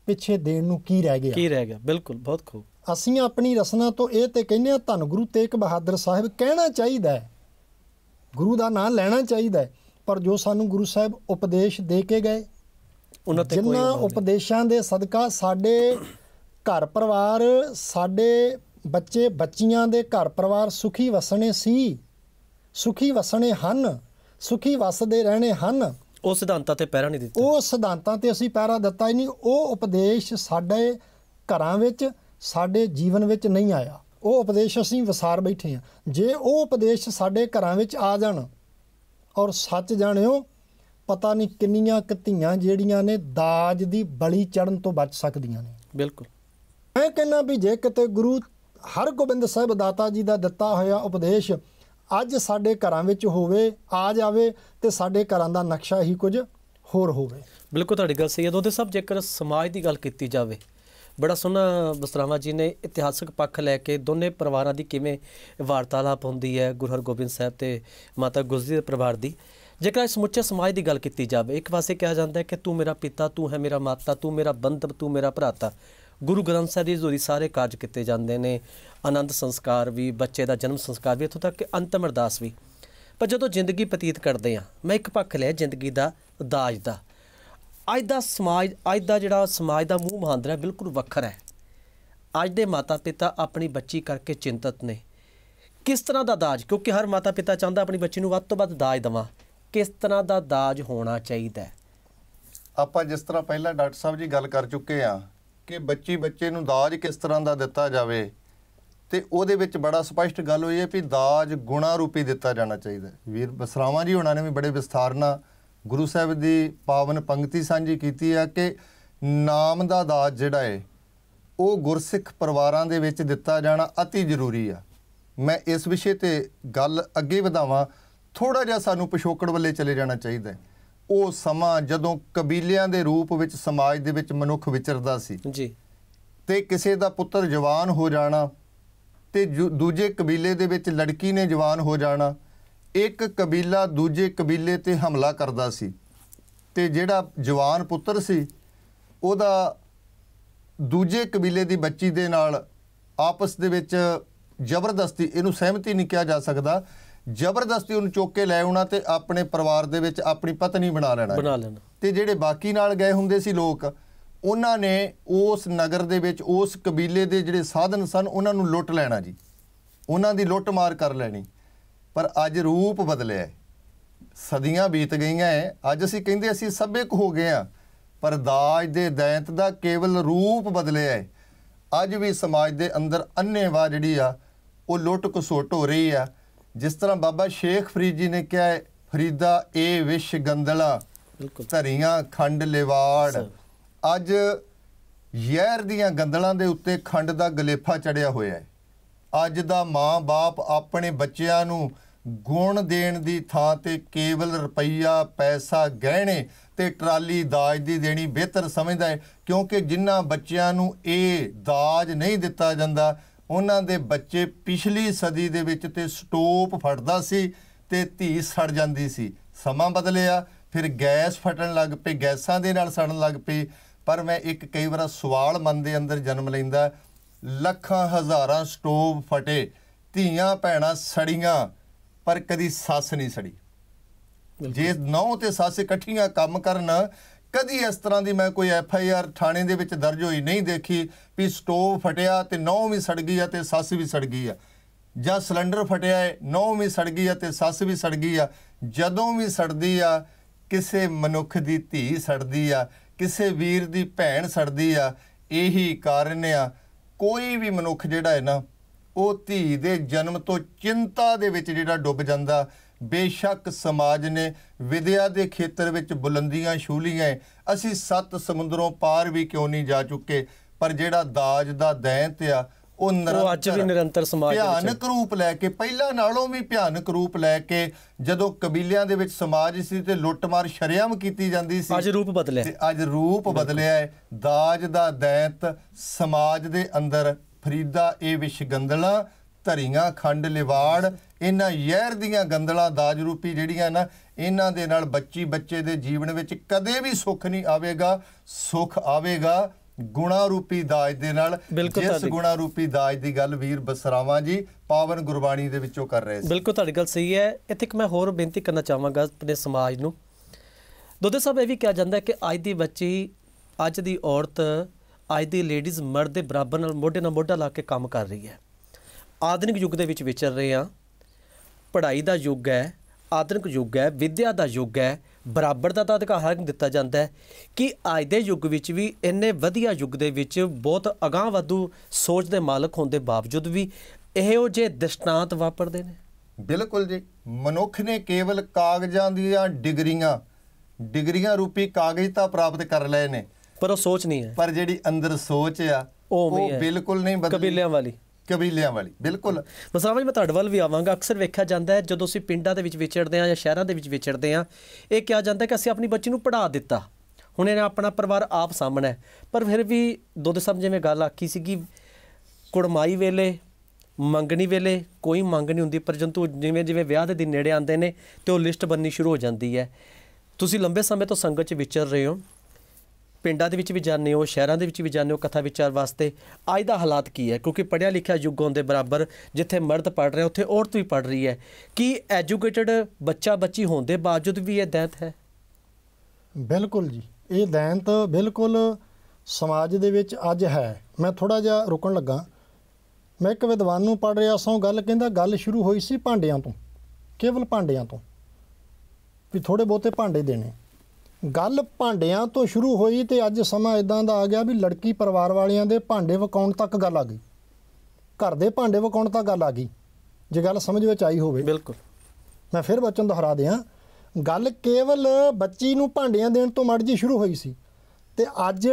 ਪਿੱਛੇ ਦੇਣ ਨੂੰ ਕੀ ਰਹਿ ਗਿਆ ਕੀ ਰਹਿ ਗਿਆ ਬਿਲਕੁਲ ਬਹੁਤ ਖੂਬ ਅਸੀਂ ਆਪਣੀ ਰਸਨਾ ਤੋਂ ਇਹ ਤੇ ਕਹਿੰਦੇ ਆ ਧੰਨ ਗੁਰੂ ਤੇਗ ਬਹਾਦਰ ਸਾਹਿਬ ਕਹਿਣਾ ਚਾਹੀਦਾ ਹੈ ਗੁਰੂ ਦਾ ਨਾਮ ਲੈਣਾ ਚਾਹੀਦਾ ਹੈ ਪਰ ਜੋ ਸਾਨੂੰ ਗੁਰੂ ਸਾਹਿਬ ਉਪਦੇਸ਼ ਦੇ ਕੇ ਗਏ ਉਹਨਾਂ ਤੇ ਕੋਈ ਉਪਦੇਸ਼ਾਂ ਦੇ ਸਦਕਾ ਸਾਡੇ ਘਰ ਪਰਿਵਾਰ ਸਾਡੇ ਬੱਚੇ ਬੱਚੀਆਂ ਦੇ ਘਰ ਪਰਿਵਾਰ ਸੁਖੀ ਵਸਣੇ ਸੀ ਸੁਖੀ ਵਸਣੇ ਹਨ ਸੁਖੀ ਵਸਦੇ ਰਹਿਣੇ ਹਨ ਉਹ ਸਿਧਾਂਤਾਂ ਤੇ ਪਹਿਰਾ ਨਹੀਂ ਦਿੱਤਾ ਉਹ ਸਿਧਾਂਤਾਂ ਤੇ ਅਸੀਂ ਪਹਿਰਾ ਦਿੱਤਾ ਹੀ ਨਹੀਂ ਉਹ ਉਪਦੇਸ਼ ਸਾਡੇ ਘਰਾਂ ਵਿੱਚ ਸਾਡੇ ਜੀਵਨ ਵਿੱਚ ਨਹੀਂ ਆਇਆ ਉਹ ਉਪਦੇਸ਼ ਅਸੀਂ ਵਿਸਾਰ ਬੈਠੇ ਆ ਜੇ ਉਹ ਉਪਦੇਸ਼ ਸਾਡੇ ਘਰਾਂ ਵਿੱਚ ਆ ਜਾਣ ਔਰ ਸੱਚ ਜਾਣਿਓ ਪਤਾ ਨਹੀਂ ਕਿੰਨੀਆਂ ਕਤੀਆਂ ਜਿਹੜੀਆਂ ਨੇ ਦਾਜ ਦੀ ਬਲੀ ਚੜਨ ਤੋਂ ਬਚ ਸਕਦੀਆਂ ਨੇ ਬਿਲਕੁਲ ਮੈਂ ਕਹਿੰਦਾ ਵੀ ਜੇ ਕਿਤੇ ਗੁਰੂ ਹਰ ਗੋਬਿੰਦ ਸਾਹਿਬ ਦਾਤਾ ਜੀ ਦਾ ਦਿੱਤਾ ਹੋਇਆ ਉਪਦੇਸ਼ ਅੱਜ ਸਾਡੇ ਘਰਾਂ ਵਿੱਚ ਹੋਵੇ ਆ ਜਾਵੇ ਤੇ ਸਾਡੇ ਘਰਾਂ ਦਾ ਨਕਸ਼ਾ ਹੀ ਕੁਝ ਹੋਰ ਹੋਵੇ ਬਿਲਕੁਲ ਤੁਹਾਡੀ ਗੱਲ ਸਹੀ ਹੈ ਦੋਤੇ ਸਭ ਜੇਕਰ ਸਮਾਜ ਦੀ ਗੱਲ ਕੀਤੀ ਜਾਵੇ ਬੜਾ ਸੋਹਣਾ ਬਸਰਾਵਾ ਜੀ ਨੇ ਇਤਿਹਾਸਕ ਪੱਖ ਲੈ ਕੇ ਦੋਨੇ ਪਰਿਵਾਰਾਂ ਦੀ ਕਿਵੇਂ ਵਾਰਤਾਲਾਪ ਹੁੰਦੀ ਹੈ ਗੁਰੂ ਹਰਗੋਬਿੰਦ ਸਾਹਿਬ ਤੇ ਮਾਤਾ ਗੁਜਰੀ ਦੇ ਪਰਿਵਾਰ ਦੀ ਜੇਕਰ ਸਮੁੱਚੇ ਸਮਾਜ ਦੀ ਗੱਲ ਕੀਤੀ ਜਾਵੇ ਇੱਕ ਪਾਸੇ ਕਿਹਾ ਜਾਂਦਾ ਹੈ ਕਿ ਤੂੰ ਮੇਰਾ ਪਿਤਾ ਤੂੰ ਹੈ ਮੇਰਾ ਮਾਤਾ ਤੂੰ ਮੇਰਾ ਬੰਦ ਤੂੰ ਮੇਰਾ ਭਰਾਤਾ ਗੁਰੂ ਗ੍ਰੰਥ ਸਾਹਿਬ ਦੀ ਜ਼ੋਰੀ ਸਾਰੇ ਕਾਰਜ ਕੀਤੇ ਜਾਂਦੇ ਨੇ ਆਨੰਦ ਸੰਸਕਾਰ ਵੀ ਬੱਚੇ ਦਾ ਜਨਮ ਸੰਸਕਾਰ ਵੀ ਇਥੋਂ ਤੱਕ ਕਿ ਅੰਤਮ ਅਰਦਾਸ ਵੀ ਪਰ ਜਦੋਂ ਜ਼ਿੰਦਗੀ ਪਤੀਤ ਕਰਦੇ ਆ ਮੈਂ ਇੱਕ ਪੱਖ ਲਿਆ ਜ਼ਿੰਦਗੀ ਦਾ ਦਾਜ ਦਾ ਅੱਜ ਦਾ ਸਮਾਜ ਅੱਜ ਦਾ ਜਿਹੜਾ ਸਮਾਜ ਦਾ ਮੂੰਹ ਮਹਾਂਦਰਾ ਬਿਲਕੁਲ ਵੱਖਰਾ ਹੈ ਅੱਜ ਦੇ ਮਾਤਾ ਪਿਤਾ ਆਪਣੀ ਬੱਚੀ ਕਰਕੇ ਚਿੰਤਤ ਨੇ ਕਿਸ ਤਰ੍ਹਾਂ ਦਾ ਦਾਜ ਕਿਉਂਕਿ ਹਰ ਮਾਤਾ ਪਿਤਾ ਚਾਹੁੰਦਾ ਆਪਣੀ ਬੱਚੀ ਨੂੰ ਵੱਧ ਤੋਂ ਵੱਧ ਦਾਜ ਦਵਾ ਕਿਸ ਤਰ੍ਹਾਂ ਦਾ ਦਾਜ ਹੋਣਾ ਚਾਹੀਦਾ ਹੈ ਆਪਾਂ ਜਿਸ ਤਰ੍ਹਾਂ ਪਹਿਲਾਂ ਡਾਕਟਰ ਸਾਹਿਬ ਜੀ ਗੱਲ ਕਰ ਚੁੱਕੇ ਆ ਕਿ ਬੱਚੀ ਬੱਚੇ ਨੂੰ ਦਾਜ ਕਿਸ ਤਰ੍ਹਾਂ ਦਾ ਦਿੱਤਾ ਜਾਵੇ ਤੇ ਉਹਦੇ ਵਿੱਚ ਬੜਾ ਸਪਸ਼ਟ ਗੱਲ ਹੋਈ ਹੈ ਕਿ ਦਾਜ ਗੁਣਾ ਰੂਪੀ ਦਿੱਤਾ ਜਾਣਾ ਚਾਹੀਦਾ ਵੀਰ ਬਸਰਾਵਾ ਜੀ ਉਹਨਾਂ ਨੇ ਵੀ ਬੜੇ ਵਿਸਥਾਰ ਨਾਲ ਗੁਰੂ ਸਾਹਿਬ ਦੀ ਪਾਵਨ ਪੰਕਤੀ ਸਾਂਝੀ ਕੀਤੀ ਆ ਕਿ ਨਾਮ ਦਾ ਦਾਜ ਜਿਹੜਾ ਹੈ ਉਹ ਗੁਰਸਿੱਖ ਪਰਿਵਾਰਾਂ ਦੇ ਵਿੱਚ ਦਿੱਤਾ ਜਾਣਾ ਅਤੀ ਜ਼ਰੂਰੀ ਆ ਮੈਂ ਇਸ ਵਿਸ਼ੇ ਤੇ ਗੱਲ ਅੱਗੇ ਵਧਾਵਾਂ ਥੋੜਾ ਜਿਹਾ ਸਾਨੂੰ ਪਿਛੋਕੜ ਵੱਲੇ ਚਲੇ ਜਾਣਾ ਚਾਹੀਦਾ ਹੈ ਉਹ ਸਮਾਂ ਜਦੋਂ ਕਬੀਲਿਆਂ ਦੇ ਰੂਪ ਵਿੱਚ ਸਮਾਜ ਦੇ ਵਿੱਚ ਮਨੁੱਖ ਵਿਚਰਦਾ ਸੀ ਜੀ ਤੇ ਕਿਸੇ ਦਾ ਪੁੱਤਰ ਜਵਾਨ ਹੋ ਜਾਣਾ ਤੇ ਦੂਜੇ ਕਬੀਲੇ ਦੇ ਵਿੱਚ ਲੜਕੀ ਨੇ ਜਵਾਨ ਹੋ ਜਾਣਾ ਇੱਕ ਕਬੀਲਾ ਦੂਜੇ ਕਬੀਲੇ ਤੇ ਹਮਲਾ ਕਰਦਾ ਸੀ ਤੇ ਜਿਹੜਾ ਜਵਾਨ ਪੁੱਤਰ ਸੀ ਉਹਦਾ ਦੂਜੇ ਕਬੀਲੇ ਦੀ ਬੱਚੀ ਦੇ ਨਾਲ ਆਪਸ ਦੇ ਵਿੱਚ ਜ਼ਬਰਦਸਤੀ ਇਹਨੂੰ ਸਹਿਮਤੀ ਨਹੀਂ ਕਿਹਾ ਜਾ ਸਕਦਾ ਜ਼ਬਰਦਸਤੀ ਉਹਨੂੰ ਚੁੱਕ ਕੇ ਲੈ ਆਉਣਾ ਤੇ ਆਪਣੇ ਪਰਿਵਾਰ ਦੇ ਵਿੱਚ ਆਪਣੀ ਪਤਨੀ ਬਣਾ ਲੈਣਾ ਬਣਾ ਲੈਣਾ ਤੇ ਜਿਹੜੇ ਬਾਕੀ ਨਾਲ ਗਏ ਹੁੰਦੇ ਸੀ ਲੋਕ ਉਹਨਾਂ ਨੇ ਉਸ ਨਗਰ ਦੇ ਵਿੱਚ ਉਸ ਕਬੀਲੇ ਦੇ ਜਿਹੜੇ ਸਾਧਨ ਸਨ ਉਹਨਾਂ ਨੂੰ ਲੁੱਟ ਲੈਣਾ ਜੀ ਉਹਨਾਂ ਦੀ ਲੁੱਟ ਮਾਰ ਕਰ ਲੈਣੀ ਪਰ ਅੱਜ ਰੂਪ ਬਦਲਿਆ ਹੈ ਸਦੀਆਂ ਬੀਤ ਗਈਆਂ ਹੈ ਅੱਜ ਅਸੀਂ ਕਹਿੰਦੇ ਅਸੀਂ ਸਭਿਕ ਹੋ ਗਏ ਆ ਪਰ ਦਾਜ ਦੇ ਦੈਂਤ ਦਾ ਕੇਵਲ ਰੂਪ ਬਦਲਿਆ ਹੈ ਅੱਜ ਵੀ ਸਮਾਜ ਦੇ ਅੰਦਰ ਅੰਨੇਵਾ ਜਿਹੜੀ ਆ ਉਹ ਲੁੱਟ ਕਸੋਟ ਹੋ ਰਹੀ ਆ ਜਿਸ ਤਰ੍ਹਾਂ ਬਾਬਾ ਸ਼ੇਖ ਫਰੀਦ ਜੀ ਨੇ ਕਿਹਾ ਫਰੀਦਾ ਇਹ ਵਿਸ਼ ਗੰਦਲਾ ਧਰੀਆਂ ਖੰਡ ਲਿਵਾੜ ਅੱਜ ਯਹਿਰ ਦੀਆਂ ਗੰਦਲਾਂ ਦੇ ਉੱਤੇ ਖੰਡ ਦਾ ਗਲੇਫਾ ਚੜਿਆ ਹੋਇਆ ਹੈ ਅੱਜ ਦਾ ਮਾਂ-ਬਾਪ ਆਪਣੇ ਬੱਚਿਆਂ ਨੂੰ ਗੁਣ ਦੇਣ ਦੀ ਥਾਂ ਤੇ ਕੇਵਲ ਰੁਪਈਆ ਪੈਸਾ ਗਹਿਣੇ ਤੇ ਟਰਾਲੀ ਦਾਜ ਦੀ ਦੇਣੀ ਬਿਹਤਰ ਸਮਝਦਾ ਹੈ ਕਿਉਂਕਿ ਜਿਨ੍ਹਾਂ ਬੱਚਿਆਂ ਨੂੰ ਇਹ ਦਾਜ ਨਹੀਂ ਦਿੱਤਾ ਜਾਂਦਾ ਉਹਨਾਂ ਦੇ ਬੱਚੇ ਪਿਛਲੀ ਸਦੀ ਦੇ ਵਿੱਚ ਤੇ ਸਟੋਪ ਫਟਦਾ ਸੀ ਤੇ ਧੀ ਸੜ ਜਾਂਦੀ ਸੀ ਸਮਾਂ ਬਦਲਿਆ ਫਿਰ ਗੈਸ ਫਟਣ ਲੱਗ ਪਈ ਗੈਸਾਂ ਦੇ ਨਾਲ ਸੜਨ ਲੱਗ ਪਈ ਪਰ ਮੈਂ ਇੱਕ ਕਈ ਵਾਰ ਸਵਾਲ ਮਨ ਦੇ ਅੰਦਰ ਜਨਮ ਲੈਂਦਾ ਲੱਖਾਂ ਹਜ਼ਾਰਾਂ ਸਟੋਵ ਫਟੇ ਧੀਆਂ ਭੈਣਾਂ ਸੜੀਆਂ ਪਰ ਕਦੀ ਸੱਸ ਨਹੀਂ ਸੜੀ ਜੇ ਨੌ ਤੇ ਸੱਸ ਇਕੱਠੀਆਂ ਕੰਮ ਕਰਨ ਕਦੀ ਇਸ ਤਰ੍ਹਾਂ ਦੀ ਮੈਂ ਕੋਈ ਐਫ ਆਈ ਆਰ ਥਾਣੇ ਦੇ ਵਿੱਚ ਦਰਜ ਹੋਈ ਨਹੀਂ ਦੇਖੀ ਵੀ ਸਟੋਵ ਫਟਿਆ ਤੇ ਨੌ ਵੀ ਸੜ ਗਈ ਆ ਤੇ ਸੱਸ ਵੀ ਸੜ ਗਈ ਆ ਜਾਂ ਸਿਲੰਡਰ ਫਟਿਆ ਹੈ ਨੌ ਵੀ ਸੜ ਗਈ ਆ ਤੇ ਸੱਸ ਵੀ ਸੜ ਗਈ ਆ ਜਦੋਂ ਵੀ ਸੜਦੀ ਆ ਕਿਸੇ ਮਨੁੱਖ ਦੀ ਧੀ ਸੜਦੀ ਆ ਕਿਸੇ ਵੀਰ ਦੀ ਭੈਣ ਸੜਦੀ ਆ ਇਹੀ ਕਾਰਨ ਆ ਕੋਈ ਵੀ ਮਨੁੱਖ ਜਿਹੜਾ ਹੈ ਨਾ ਉਹ ਧੀ ਦੇ ਜਨਮ ਤੋਂ ਚਿੰਤਾ ਦੇ ਵਿੱਚ ਜਿਹੜਾ ਡੁੱਬ ਜਾਂਦਾ ਬੇਸ਼ੱਕ ਸਮਾਜ ਨੇ ਵਿਦਿਆ ਦੇ ਖੇਤਰ ਵਿੱਚ ਬੁਲੰਦੀਆਂ ਛੂਲੀਆਂ ਅਸੀਂ ਸੱਤ ਸਮੁੰਦਰੋਂ ਪਾਰ ਵੀ ਕਿਉਂ ਨਹੀਂ ਜਾ ਚੁੱਕੇ ਪਰ ਜਿਹੜਾ ਦਾਜ ਦਾ ਦੈਂਤ ਆ ਉਹ ਨਿਰੰਤਰ ਅੱਜ ਵੀ ਨਿਰੰਤਰ ਸਮਾਜ ਦੇ ਵਿੱਚ ਭਿਆਨਕ ਰੂਪ ਲੈ ਕੇ ਪਹਿਲਾਂ ਨਾਲੋਂ ਵੀ ਭਿਆਨਕ ਰੂਪ ਲੈ ਕੇ ਜਦੋਂ ਕਬੀਲਿਆਂ ਦੇ ਵਿੱਚ ਸਮਾਜ ਸੀ ਤੇ ਲੁੱਟਮਾਰ ਸ਼ਰਿਆਮ ਕੀਤੀ ਜਾਂਦੀ ਸੀ ਅੱਜ ਰੂਪ ਬਦਲਿਆ ਤੇ ਅੱਜ ਰੂਪ ਬਦਲਿਆ ਹੈ ਦਾਜ ਦਾ ਦੈਂਤ ਸਮਾਜ ਦੇ ਅੰਦਰ ਫਰੀਦਾ ਇਹ ਵਿਸ਼ਗੰਦਲਾ ਧਰੀਆਂ ਖੰਡ ਲਿਵਾੜ ਇਹਨਾਂ ਯਹਿਰ ਦੀਆਂ ਗੰਦਲਾ ਦਾਜ ਰੂਪੀ ਜਿਹੜੀਆਂ ਨਾ ਇਹਨਾਂ ਦੇ ਨਾਲ ਬੱਚੀ ਬੱਚੇ ਦੇ ਜੀਵਨ ਵਿੱਚ ਕਦੇ ਵੀ ਸੁੱਖ ਨਹੀਂ ਆਵੇਗਾ ਸੁੱਖ ਆਵੇਗਾ ਗੁਣਾ ਰੂਪੀ ਦਾਜ ਦੇ ਨਾਲ ਜਿਸ ਗੁਣਾ ਰੂਪੀ ਦਾਜ ਦੀ ਗੱਲ ਵੀਰ ਬਸਰਾਵਾ ਜੀ ਪਾਵਨ ਗੁਰਬਾਣੀ ਦੇ ਵਿੱਚੋਂ ਕਰ ਰਹੇ ਸੀ ਬਿਲਕੁਲ ਤੁਹਾਡੀ ਗੱਲ ਸਹੀ ਹੈ ਇੱਥੇ ਇੱਕ ਮੈਂ ਹੋਰ ਬੇਨਤੀ ਕਰਨਾ ਚਾਹਾਂਗਾ ਆਪਣੇ ਸਮਾਜ ਨੂੰ ਦੋਦੇ ਸਾਹਿਬ ਇਹ ਵੀ ਕਿਹਾ ਜਾਂਦਾ ਕਿ ਅੱਜ ਦੀ ਬੱਚੀ ਅੱਜ ਦੀ ਔਰਤ ਅੱਜ ਦੀ ਲੇਡੀਜ਼ ਮਰਦ ਦੇ ਬਰਾਬਰ ਨਾਲ ਮੋਢੇ ਨਾਲ ਮੋਢਾ ਲਾ ਕੇ ਕੰਮ ਕਰ ਰਹੀ ਹੈ ਆਧੁਨਿਕ ਯੁੱਗ ਦੇ ਵਿੱਚ ਵਿਚਰ ਰਹੇ ਆ ਪੜ੍ਹਾਈ ਦਾ ਯੁੱਗ ਹੈ ਆਧੁਨਿਕ ਯੁੱਗ ਹੈ ਵਿਦਿਆ ਦਾ ਯੁੱਗ ਹੈ ਬਰਾਬਰ ਦਾ ਅਧਿਕਾਰ ਹਰ ਇੱਕ ਦਿੱਤਾ ਜਾਂਦਾ ਹੈ ਕਿ ਅੱਜ ਦੇ ਯੁੱਗ ਵਿੱਚ ਵੀ ਇੰਨੇ ਵਧੀਆ ਯੁੱਗ ਦੇ ਵਿੱਚ ਬਹੁਤ ਅਗਾਹ ਵਧੂ ਸੋਚ ਦੇ ਮਾਲਕ ਹੋਣ ਦੇ ਬਾਵਜੂਦ ਵੀ ਇਹੋ ਜੇ ਦ੍ਰਿਸ਼ਟਾਂਤ ਵਾਪਰਦੇ ਨੇ ਬਿਲਕੁਲ ਜੀ ਮਨੁੱਖ ਨੇ ਕੇਵਲ ਕਾਗਜ਼ਾਂ ਦੀਆਂ ਡਿਗਰੀਆਂ ਡਿਗਰੀਆਂ ਰੂਪੀ ਕਾਗਜ਼ ਤਾਂ ਪ੍ਰਾਪਤ ਕਰ ਲਏ ਨੇ ਪਰ ਉਹ ਸੋਚ ਨਹੀਂ ਹੈ ਪਰ ਜਿਹੜੀ ਅੰਦਰ ਸੋਚ ਆ ਉਹ ਬਿਲਕੁਲ ਨਹੀਂ ਬਦਲੀ ਕਬੀਲਿਆਂ ਵਾਲੀ ਕਬੀਲਿਆਂ ਵਾਲੀ ਬਿਲਕੁਲ ਮਸਾਵਜ ਮੈਂ ਤੁਹਾਡੇ ਵੱਲ ਵੀ ਆਵਾਂਗਾ ਅਕਸਰ ਵੇਖਿਆ ਜਾਂਦਾ ਹੈ ਜਦੋਂ ਅਸੀਂ ਪਿੰਡਾਂ ਦੇ ਵਿੱਚ ਵਿਚੜਦੇ ਆ ਜਾਂ ਸ਼ਹਿਰਾਂ ਦੇ ਵਿੱਚ ਵਿਚੜਦੇ ਆ ਇਹ ਕਿਹਾ ਜਾਂਦਾ ਕਿ ਅਸੀਂ ਆਪਣੀ ਬੱਚੀ ਨੂੰ ਪੜਾ ਦਿੱਤਾ ਹੁਣ ਇਹਨੇ ਆਪਣਾ ਪਰਿਵਾਰ ਆਪ ਸਾਹਮਣਾ ਪਰ ਫਿਰ ਵੀ ਦੁੱਧ ਸਮਝੇ ਜਿਵੇਂ ਗੱਲ ਆਖੀ ਸੀ ਕਿ ਕੁੜਮਾਈ ਵੇਲੇ ਮੰਗਣੀ ਵੇਲੇ ਕੋਈ ਮੰਗ ਨਹੀਂ ਹੁੰਦੀ ਪਰ ਜੰਤੂ ਜਿਵੇਂ ਜਿਵੇਂ ਵਿਆਹ ਦੇ ਦਿਨ ਨੇੜੇ ਆਉਂਦੇ ਨੇ ਤੇ ਉਹ ਲਿਸਟ ਬੰਨੀ ਸ਼ੁਰੂ ਹੋ ਜਾਂਦੀ ਹੈ ਤੁਸੀਂ ਲੰਬੇ ਸਮੇਂ ਤੋਂ ਸੰਗਤ 'ਚ ਵਿਚਰ ਰਹੇ ਹੋ ਪਿੰਡਾਂ ਦੇ ਵਿੱਚ ਵੀ ਜਾਂਦੇ ਹੋ ਸ਼ਹਿਰਾਂ ਦੇ ਵਿੱਚ ਵੀ ਜਾਂਦੇ ਹੋ ਕਥਾ ਵਿਚਾਰ ਵਾਸਤੇ ਅੱਜ ਦਾ ਹਾਲਾਤ ਕੀ ਹੈ ਕਿਉਂਕਿ ਪੜਿਆ ਲਿਖਿਆ ਯੁੱਗ ਦੇ ਬਰਾਬਰ ਜਿੱਥੇ ਮਰਦ ਪੜ ਰਿਹਾ ਉੱਥੇ ਔਰਤ ਵੀ ਪੜ ਰਹੀ ਹੈ ਕੀ ਐਜੂਕੇਟਿਡ ਬੱਚਾ ਬੱਚੀ ਹੋਣ ਦੇ ਬਾਵਜੂਦ ਵੀ ਇਹ ਦੈਂਤ ਹੈ ਬਿਲਕੁਲ ਜੀ ਇਹ ਦੈਂਤ ਬਿਲਕੁਲ ਸਮਾਜ ਦੇ ਵਿੱਚ ਅੱਜ ਹੈ ਮੈਂ ਥੋੜਾ ਜਿਹਾ ਰੁਕਣ ਲੱਗਾ ਮੈਂ ਇੱਕ ਵਿਦਵਾਨ ਨੂੰ ਪੜ ਰਿਹਾ ਸਾਂ ਗੱਲ ਕਹਿੰਦਾ ਗੱਲ ਸ਼ੁਰੂ ਹੋਈ ਸੀ ਭਾਂਡਿਆਂ ਤੋਂ ਕੇਵਲ ਭਾਂਡਿਆਂ ਤੋਂ ਵੀ ਥੋੜੇ ਬਹੁਤੇ ਭਾਂਡੇ ਦੇਣੇ ਗੱਲ ਭਾਂਡਿਆਂ ਤੋਂ ਸ਼ੁਰੂ ਹੋਈ ਤੇ ਅੱਜ ਸਮਾਂ ਇਦਾਂ ਦਾ ਆ ਗਿਆ ਵੀ ਲੜਕੀ ਪਰਿਵਾਰ ਵਾਲਿਆਂ ਦੇ ਭਾਂਡੇ ਵਕਾਉਣ ਤੱਕ ਗੱਲ ਆ ਗਈ ਘਰ ਦੇ ਭਾਂਡੇ ਵਕਾਉਣ ਤੱਕ ਗੱਲ ਆ ਗਈ ਜੇ ਗੱਲ ਸਮਝ ਵਿੱਚ ਆਈ ਹੋਵੇ ਬਿਲਕੁਲ ਮੈਂ ਫਿਰ ਬਚਨ ਦੁਹਰਾ ਦਿਆਂ ਗੱਲ ਕੇਵਲ ਬੱਚੀ ਨੂੰ ਭਾਂਡਿਆਂ ਦੇਣ ਤੋਂ ਮੜ ਜੀ ਸ਼ੁਰੂ ਹੋਈ ਸੀ ਤੇ ਅੱਜ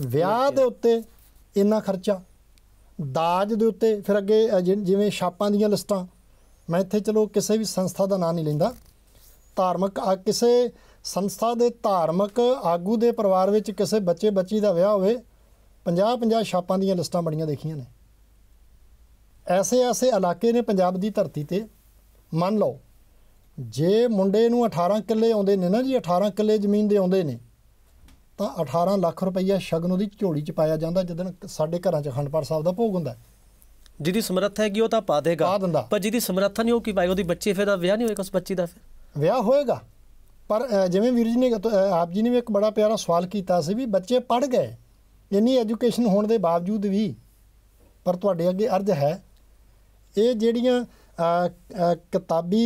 ਵਿਆਹ ਦੇ ਉੱਤੇ ਇੰਨਾ ਖਰਚਾ ਦਾਜ ਦੇ ਉੱਤੇ ਫਿਰ ਅੱਗੇ ਜਿਵੇਂ ਛਾਪਾਂ ਦੀਆਂ ਲਿਸਟਾਂ ਮੈਂ ਇੱਥੇ ਚਲੋ ਕਿਸੇ ਵੀ ਸੰਸਥਾ ਦਾ ਨਾਮ ਨਹੀਂ ਲੈਂਦਾ ਧਾਰਮਿਕ ਆ ਕਿਸੇ ਸੰਸਥਾ ਦੇ ਧਾਰਮਿਕ ਆਗੂ ਦੇ ਪਰਿਵਾਰ ਵਿੱਚ ਕਿਸੇ ਬੱਚੇ ਬੱਚੀ ਦਾ ਵਿਆਹ ਹੋਵੇ 50-50 ਛਾਪਾਂ ਦੀਆਂ ਲਿਸਟਾਂ ਬੜੀਆਂ ਦੇਖੀਆਂ ਨੇ ਐਸੇ ਐਸੇ ਇਲਾਕੇ ਨੇ ਪੰਜਾਬ ਦੀ ਧਰਤੀ ਤੇ ਮੰਨ ਲਓ ਜੇ ਮੁੰਡੇ ਨੂੰ 18 ਕਿੱਲੇ ਆਉਂਦੇ ਨੇ ਨਾ ਜੀ 18 ਕਿੱਲੇ ਜ਼ਮੀਨ ਦੇ ਆਉਂਦੇ ਨੇ ਤਾਂ 18 ਲੱਖ ਰੁਪਈਆ ਸ਼ਗਨ ਉਹਦੀ ਝੋਲੀ 'ਚ ਪਾਇਆ ਜਾਂਦਾ ਜਦੋਂ ਸਾਡੇ ਘਰਾਂ 'ਚ ਖੰਡਪਾਠ ਸਾਹਿਬ ਦਾ ਭੋਗ ਹੁੰਦਾ ਜਿਹਦੀ ਸਮਰੱਥਾ ਹੈਗੀ ਉਹ ਤਾਂ ਪਾ ਦੇਗਾ ਪਰ ਜਿਹਦੀ ਸਮਰੱਥਾ ਨਹੀਂ ਉਹ ਕੀ ਪਾਏਗਾ ਉਹਦੀ ਬੱਚੀ ਫਿਰ ਦਾ ਵਿਆਹ ਨਹੀਂ ਹੋਏਗਾ ਉਸ ਬੱਚੀ ਦਾ ਫਿਰ ਵਿਆਹ ਹੋਏਗਾ ਪਰ ਜਿਵੇਂ ਵੀਰ ਜੀ ਨੇ ਆਪ ਜੀ ਨੇ ਇੱਕ ਬੜਾ ਪਿਆਰਾ ਸਵਾਲ ਕੀਤਾ ਸੀ ਵੀ ਬੱਚੇ ਪੜ ਗਏ ਇੰਨੀ ਐਜੂਕੇਸ਼ਨ ਹੋਣ ਦੇ ਬਾਵਜੂਦ ਵੀ ਪਰ ਤੁਹਾਡੇ ਅੱਗੇ ਅਰਜ਼ ਹੈ ਇਹ ਜਿਹੜੀਆਂ ਕਿਤਾਬੀ